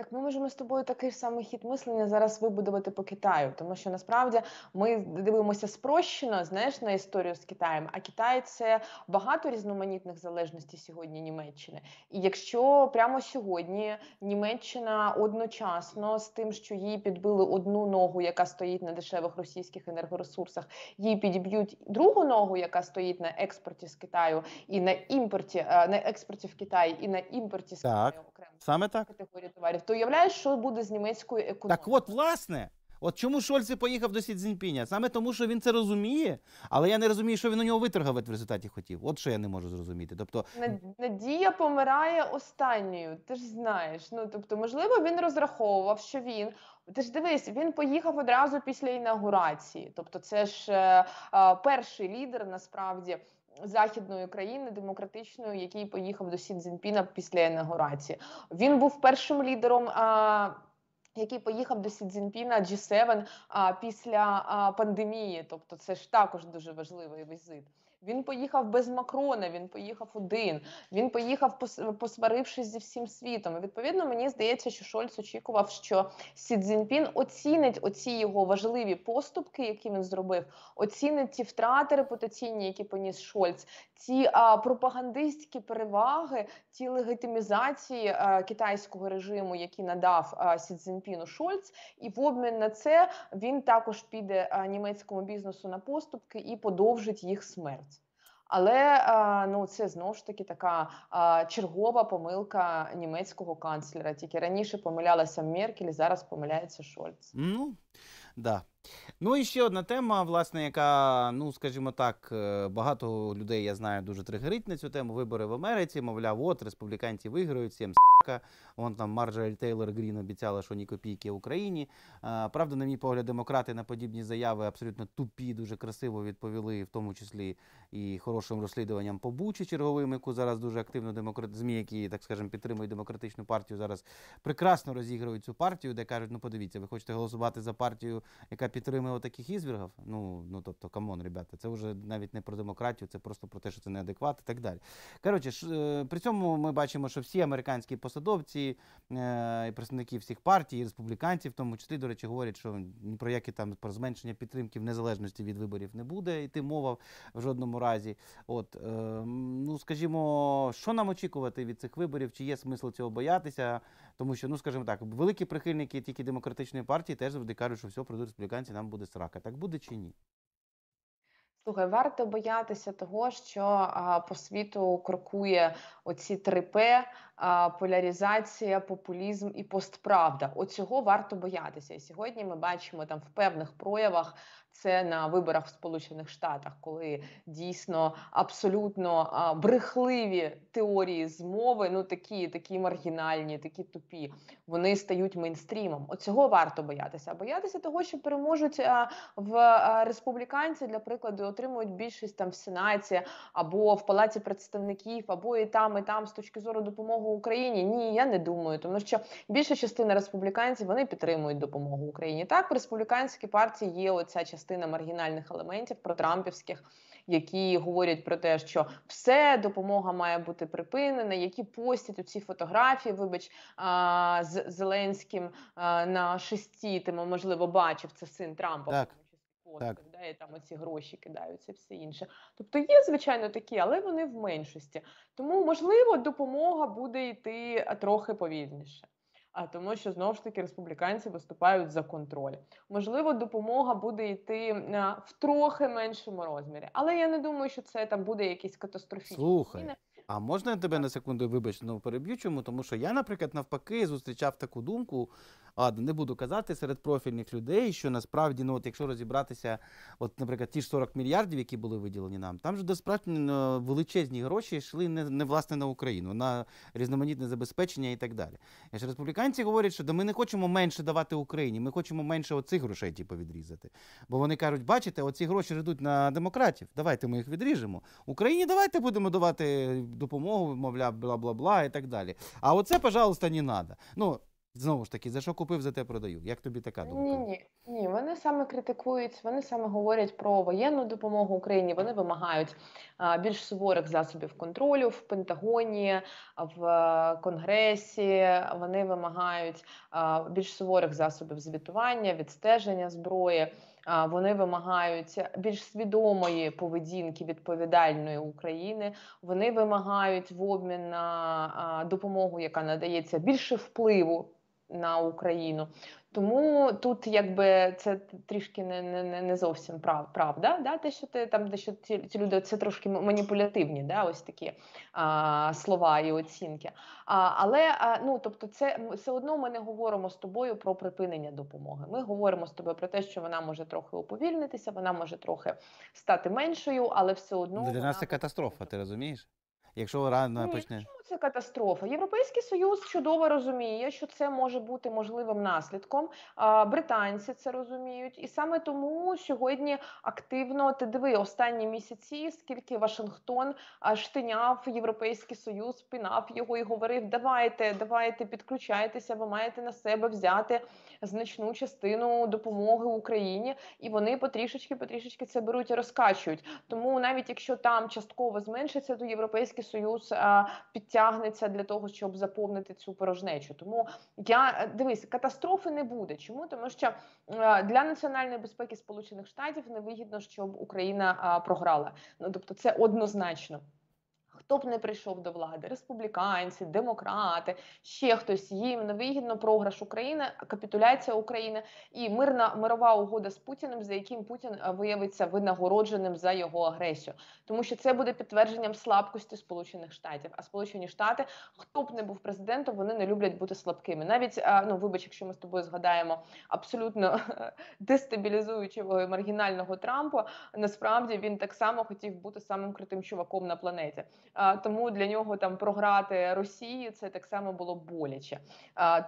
Так, ми можемо з тобою такий самий хід мислення зараз вибудувати по Китаю, тому що насправді ми дивимося спрощено знаєш, на історію з Китаєм. А Китай це багато різноманітних залежностей сьогодні Німеччини. І якщо прямо сьогодні Німеччина одночасно з тим, що їй підбили одну ногу, яка стоїть на дешевих російських енергоресурсах, їй підіб'ють другу ногу, яка стоїть на експорті з Китаю, і на імпорті е, на експорті в Китай, і на імпорті з Китаю. Саме так. категорії товарів. То уявляєш, що буде з німецькою економікою? Так от, власне, от чому Шольц поїхав до Сідзіньпіня? Саме тому, що він це розуміє, але я не розумію, що він у нього виторгувати в результаті хотів. От що я не можу зрозуміти. Тобто, Надія помирає останньою, ти ж знаєш. Ну тобто, можливо, він розраховував, що він. Ти ж дивись, він поїхав одразу після інаугурації. Тобто, це ж е, е, перший лідер насправді західної країни демократичної, який поїхав до Сі Цзіньпіна після інаугурації. Він був першим лідером. А, який поїхав до Сі Цзіньпіна G7 а, після а, пандемії, тобто це ж також дуже важливий візит. Він поїхав без Макрона, він поїхав один. Він поїхав, посварившись зі всім світом. І Відповідно, мені здається, що Шольц очікував, що Сі Цзіньпін оцінить оці його важливі поступки, які він зробив, оцінить ті втрати репутаційні, які поніс Шольц, ці а, пропагандистські переваги, ті легітимізації а, китайського режиму, які надав а, Сі Цзіньпіну Шольц, і в обмін на це він також піде а, німецькому бізнесу на поступки і подовжить їх смерть. Але е, ну це знову ж таки така е, чергова помилка німецького канцлера. Тільки раніше помилялася Меркель, зараз помиляється Шольц. Ну да. Ну і ще одна тема, власне, яка, ну скажімо так, е, багато людей я знаю дуже тригерить на цю тему. Вибори в Америці. Мовляв, от республіканці виграють всім Єрмака. Вон там Марджорель Тейлор Грін обіцяла, що ні копійки Україні. Правда, на мій погляд, демократи на подібні заяви абсолютно тупі, дуже красиво відповіли, в тому числі і хорошим розслідуванням по Бучі черговим, яку зараз дуже активно демократ... ЗМІ, які так скажемо, підтримують демократичну партію. Зараз прекрасно розігрують цю партію, де кажуть, ну подивіться, ви хочете голосувати за партію, яка підтримує таких ізвіргів? Ну ну тобто, камон, ребята, це вже навіть не про демократію, це просто про те, що це неадекват і так далі. Коротше, е, при цьому ми бачимо, що всі американські посадовці посадовці, е, і представники всіх партій, і республіканців, в тому числі, до речі, говорять, що ні про які там про зменшення підтримки в незалежності від виборів не буде. йти мова в жодному разі. От е, ну скажімо, що нам очікувати від цих виборів? Чи є смисл цього боятися? Тому що, ну скажімо так, великі прихильники тільки демократичної партії теж завжди кажуть, що все прийдуть республіканці, нам буде срака. Так буде чи ні? Слухай, варто боятися того, що а, по світу крокує оці три П: поляризація, популізм і постправда. Оцього варто боятися. І сьогодні ми бачимо там в певних проявах це на виборах в Сполучених Штатах, коли дійсно абсолютно а, брехливі теорії змови, ну такі, такі маргінальні, такі тупі, вони стають мейнстрімом. Оцього варто боятися. Боятися того, що переможуть а, в а, республіканці, для прикладу, отримують більшість там в сенаті або в палаті представників, або і там, і там з точки зору допомоги Україні. Ні, я не думаю, тому що більша частина республіканців вони підтримують допомогу Україні. Так в республіканській партії є оця частина частина маргінальних елементів протрампівських, які говорять про те, що все допомога має бути припинена. Які постять у ці фотографії, вибач з Зеленським на шесті, ти можливо бачив це син Трампа. Так. Так. Да, і там оці гроші кидаються, все інше. Тобто є, звичайно, такі, але вони в меншості. Тому, можливо, допомога буде йти трохи повільніше а тому, що знову ж таки республіканці виступають за контроль. Можливо, допомога буде йти в трохи меншому розмірі, але я не думаю, що це там буде якісь катастрофічні. Слухай. А можна я тебе на секунду вибач, ну переб'ю чому? Тому що я, наприклад, навпаки, зустрічав таку думку, а не буду казати серед профільних людей, що насправді, ну от якщо розібратися, от, наприклад, ті ж 40 мільярдів, які були виділені нам, там ж досправді ну, величезні гроші йшли не не власне на Україну, на різноманітне забезпечення і так далі. І ж республіканці говорять, що да ми не хочемо менше давати Україні, ми хочемо менше оцих грошей типу, відрізати. Бо вони кажуть, бачите, оці гроші йдуть на демократів. Давайте ми їх відріжемо. Україні давайте будемо давати допомогу, мовляв, бла бла бла і так далі. А оце, пожалуйста, не треба. Ну знову ж таки, за що купив, за те продаю. Як тобі така думка? Ні, ні, ні. Вони саме критикують, вони саме говорять про воєнну допомогу Україні. Вони вимагають а, більш суворих засобів контролю в Пентагоні, в Конгресі. Вони вимагають а, більш суворих засобів звітування, відстеження зброї. Вони вимагають більш свідомої поведінки відповідальної України. Вони вимагають в обмін на допомогу, яка надається більше впливу. На Україну тому тут якби це трішки не не, не зовсім прав, правда. Да? Те, що ти там, де що ці, ці люди це трошки маніпулятивні, да? ось такі а, слова і оцінки. А, Але а, ну тобто, це все одно ми не говоримо з тобою про припинення допомоги. Ми говоримо з тобою про те, що вона може трохи уповільнитися, вона може трохи стати меншою, але все одно для вона... це катастрофа. Ти розумієш? Якщо рано ну, почне це катастрофа. Європейський союз чудово розуміє, що це може бути можливим наслідком. Британці це розуміють, і саме тому сьогодні активно ти диви останні місяці, скільки Вашингтон штиняв європейський союз, пинав його і говорив: Давайте, давайте, підключайтеся, ви маєте на себе взяти значну частину допомоги Україні, і вони потрішечки, потрішечки це беруть і розкачують. Тому навіть якщо там частково зменшиться, то європейський союз підтягнув тягнеться для того, щоб заповнити цю порожнечу. Тому я е, дивись, катастрофи не буде. Чому тому, що е, для національної безпеки Сполучених Штатів невигідно, щоб Україна е, програла. Ну тобто, це однозначно. Хто б не прийшов до влади, республіканці, демократи, ще хтось їм невигідно програш України, капітуляція України і мирна мирова угода з Путіним, за яким Путін е, виявиться винагородженим за його агресію, тому що це буде підтвердженням слабкості Сполучених Штатів. А Сполучені Штати, хто б не був президентом, вони не люблять бути слабкими. Навіть е, ну вибач, якщо ми з тобою згадаємо абсолютно дестабілізуючого і маргінального Трампа, насправді він так само хотів бути самим крутим чуваком на планеті тому для нього там програти Росії це так само було боляче.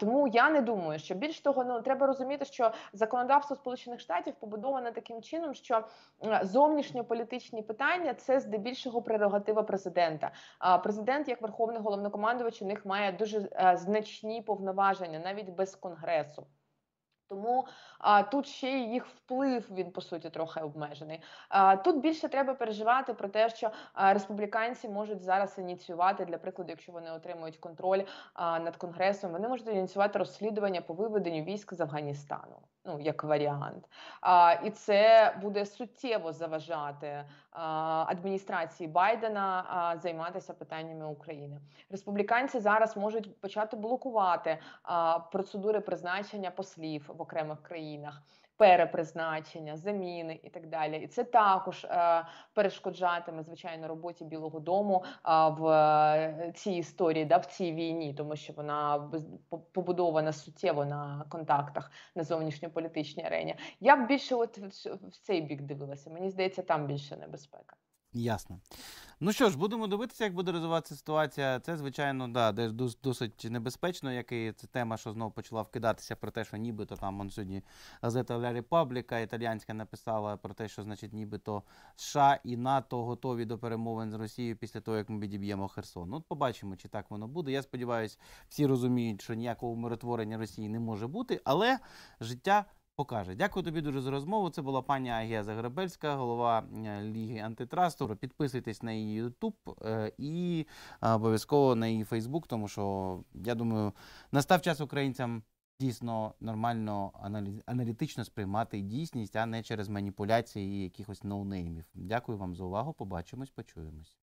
Тому я не думаю, що більш того, ну треба розуміти, що законодавство Сполучених Штатів побудоване таким чином, що зовнішньополітичні питання це здебільшого прерогатива президента. А президент, як верховний головнокомандувач, у них має дуже е, значні повноваження навіть без конгресу. Тому а, тут ще й їх вплив він по суті трохи обмежений. А, Тут більше треба переживати про те, що а, республіканці можуть зараз ініціювати, для прикладу, якщо вони отримують контроль а, над конгресом, вони можуть ініціювати розслідування по виведенню військ з Афганістану, ну як варіант. А, І це буде суттєво заважати Е, адміністрації Байдена е, займатися питаннями України. Республіканці зараз можуть почати блокувати е, процедури призначення послів в окремих країнах перепризначення, заміни і так далі. І це також е, перешкоджатиме звичайно роботі Білого Дому в е, цій історії, да, в цій війні, тому що вона побудована суттєво на контактах на зовнішньополітичній арені. Я б більше, от в цей бік дивилася. Мені здається, там більше небезпека. Ясно. Ну що ж, будемо дивитися, як буде розвиватися ситуація. Це, звичайно, да, досить небезпечно, як і це тема, що знову почала вкидатися про те, що нібито там он сьогодні газета «Ля Репабліка італіянська написала про те, що значить, нібито США і НАТО готові до перемовин з Росією після того, як ми відіб'ємо Херсон. Ну, побачимо, чи так воно буде. Я сподіваюся, всі розуміють, що ніякого миротворення Росії не може бути, але життя покаже. Дякую тобі дуже за розмову. Це була пані Агія Загребельська, голова е, Ліги антитрасту. Підписуйтесь на її Ютуб е, і е, обов'язково на її Фейсбук, тому що я думаю, настав час українцям. Дійсно нормально аналітично сприймати дійсність, а не через маніпуляції якихось ноунеймів. Дякую вам за увагу. Побачимось, почуємось.